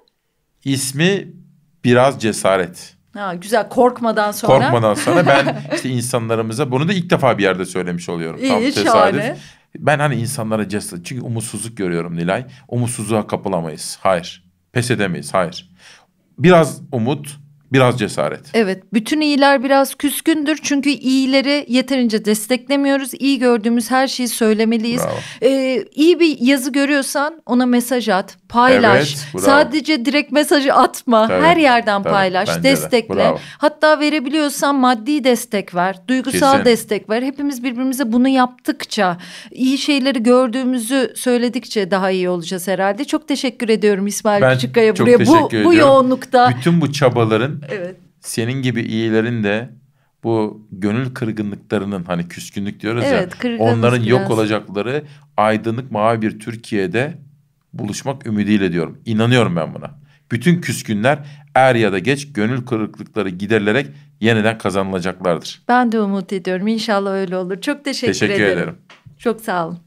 [SPEAKER 2] İsmi biraz cesaret.
[SPEAKER 1] Ha, güzel korkmadan sonra. Korkmadan sonra ben <laughs> işte
[SPEAKER 2] insanlarımıza bunu da ilk defa bir yerde söylemiş oluyorum. İyi Şahane. Ben hani insanlara cesaret çünkü umutsuzluk görüyorum Nilay. Umutsuzluğa kapılamayız. Hayır. Pes edemeyiz. Hayır. Biraz umut, Biraz cesaret.
[SPEAKER 1] Evet, bütün iyiler biraz küskündür çünkü iyileri yeterince desteklemiyoruz. İyi gördüğümüz her şeyi söylemeliyiz. Bravo. Ee, iyi bir yazı görüyorsan ona mesaj at, paylaş. Evet, bravo. Sadece direkt mesajı atma, tabii, her yerden tabii, paylaş, destekle. De. Bravo. Hatta verebiliyorsan maddi destek ver, duygusal Kesin. destek ver. Hepimiz birbirimize bunu yaptıkça, iyi şeyleri gördüğümüzü söyledikçe daha iyi olacağız herhalde. Çok teşekkür ediyorum İsmail ben Küçükkaya buraya bu, bu yoğunlukta.
[SPEAKER 2] Bütün bu çabaların Evet. Senin gibi iyilerin de bu gönül kırgınlıklarının hani küskünlük diyoruz evet, ya onların biraz. yok olacakları aydınlık mavi bir Türkiye'de buluşmak ümidiyle diyorum. İnanıyorum ben buna. Bütün küskünler er ya da geç gönül kırıklıkları giderilerek yeniden kazanılacaklardır.
[SPEAKER 1] Ben de umut ediyorum. İnşallah öyle olur. Çok teşekkür, teşekkür ederim. ederim. Çok sağ olun.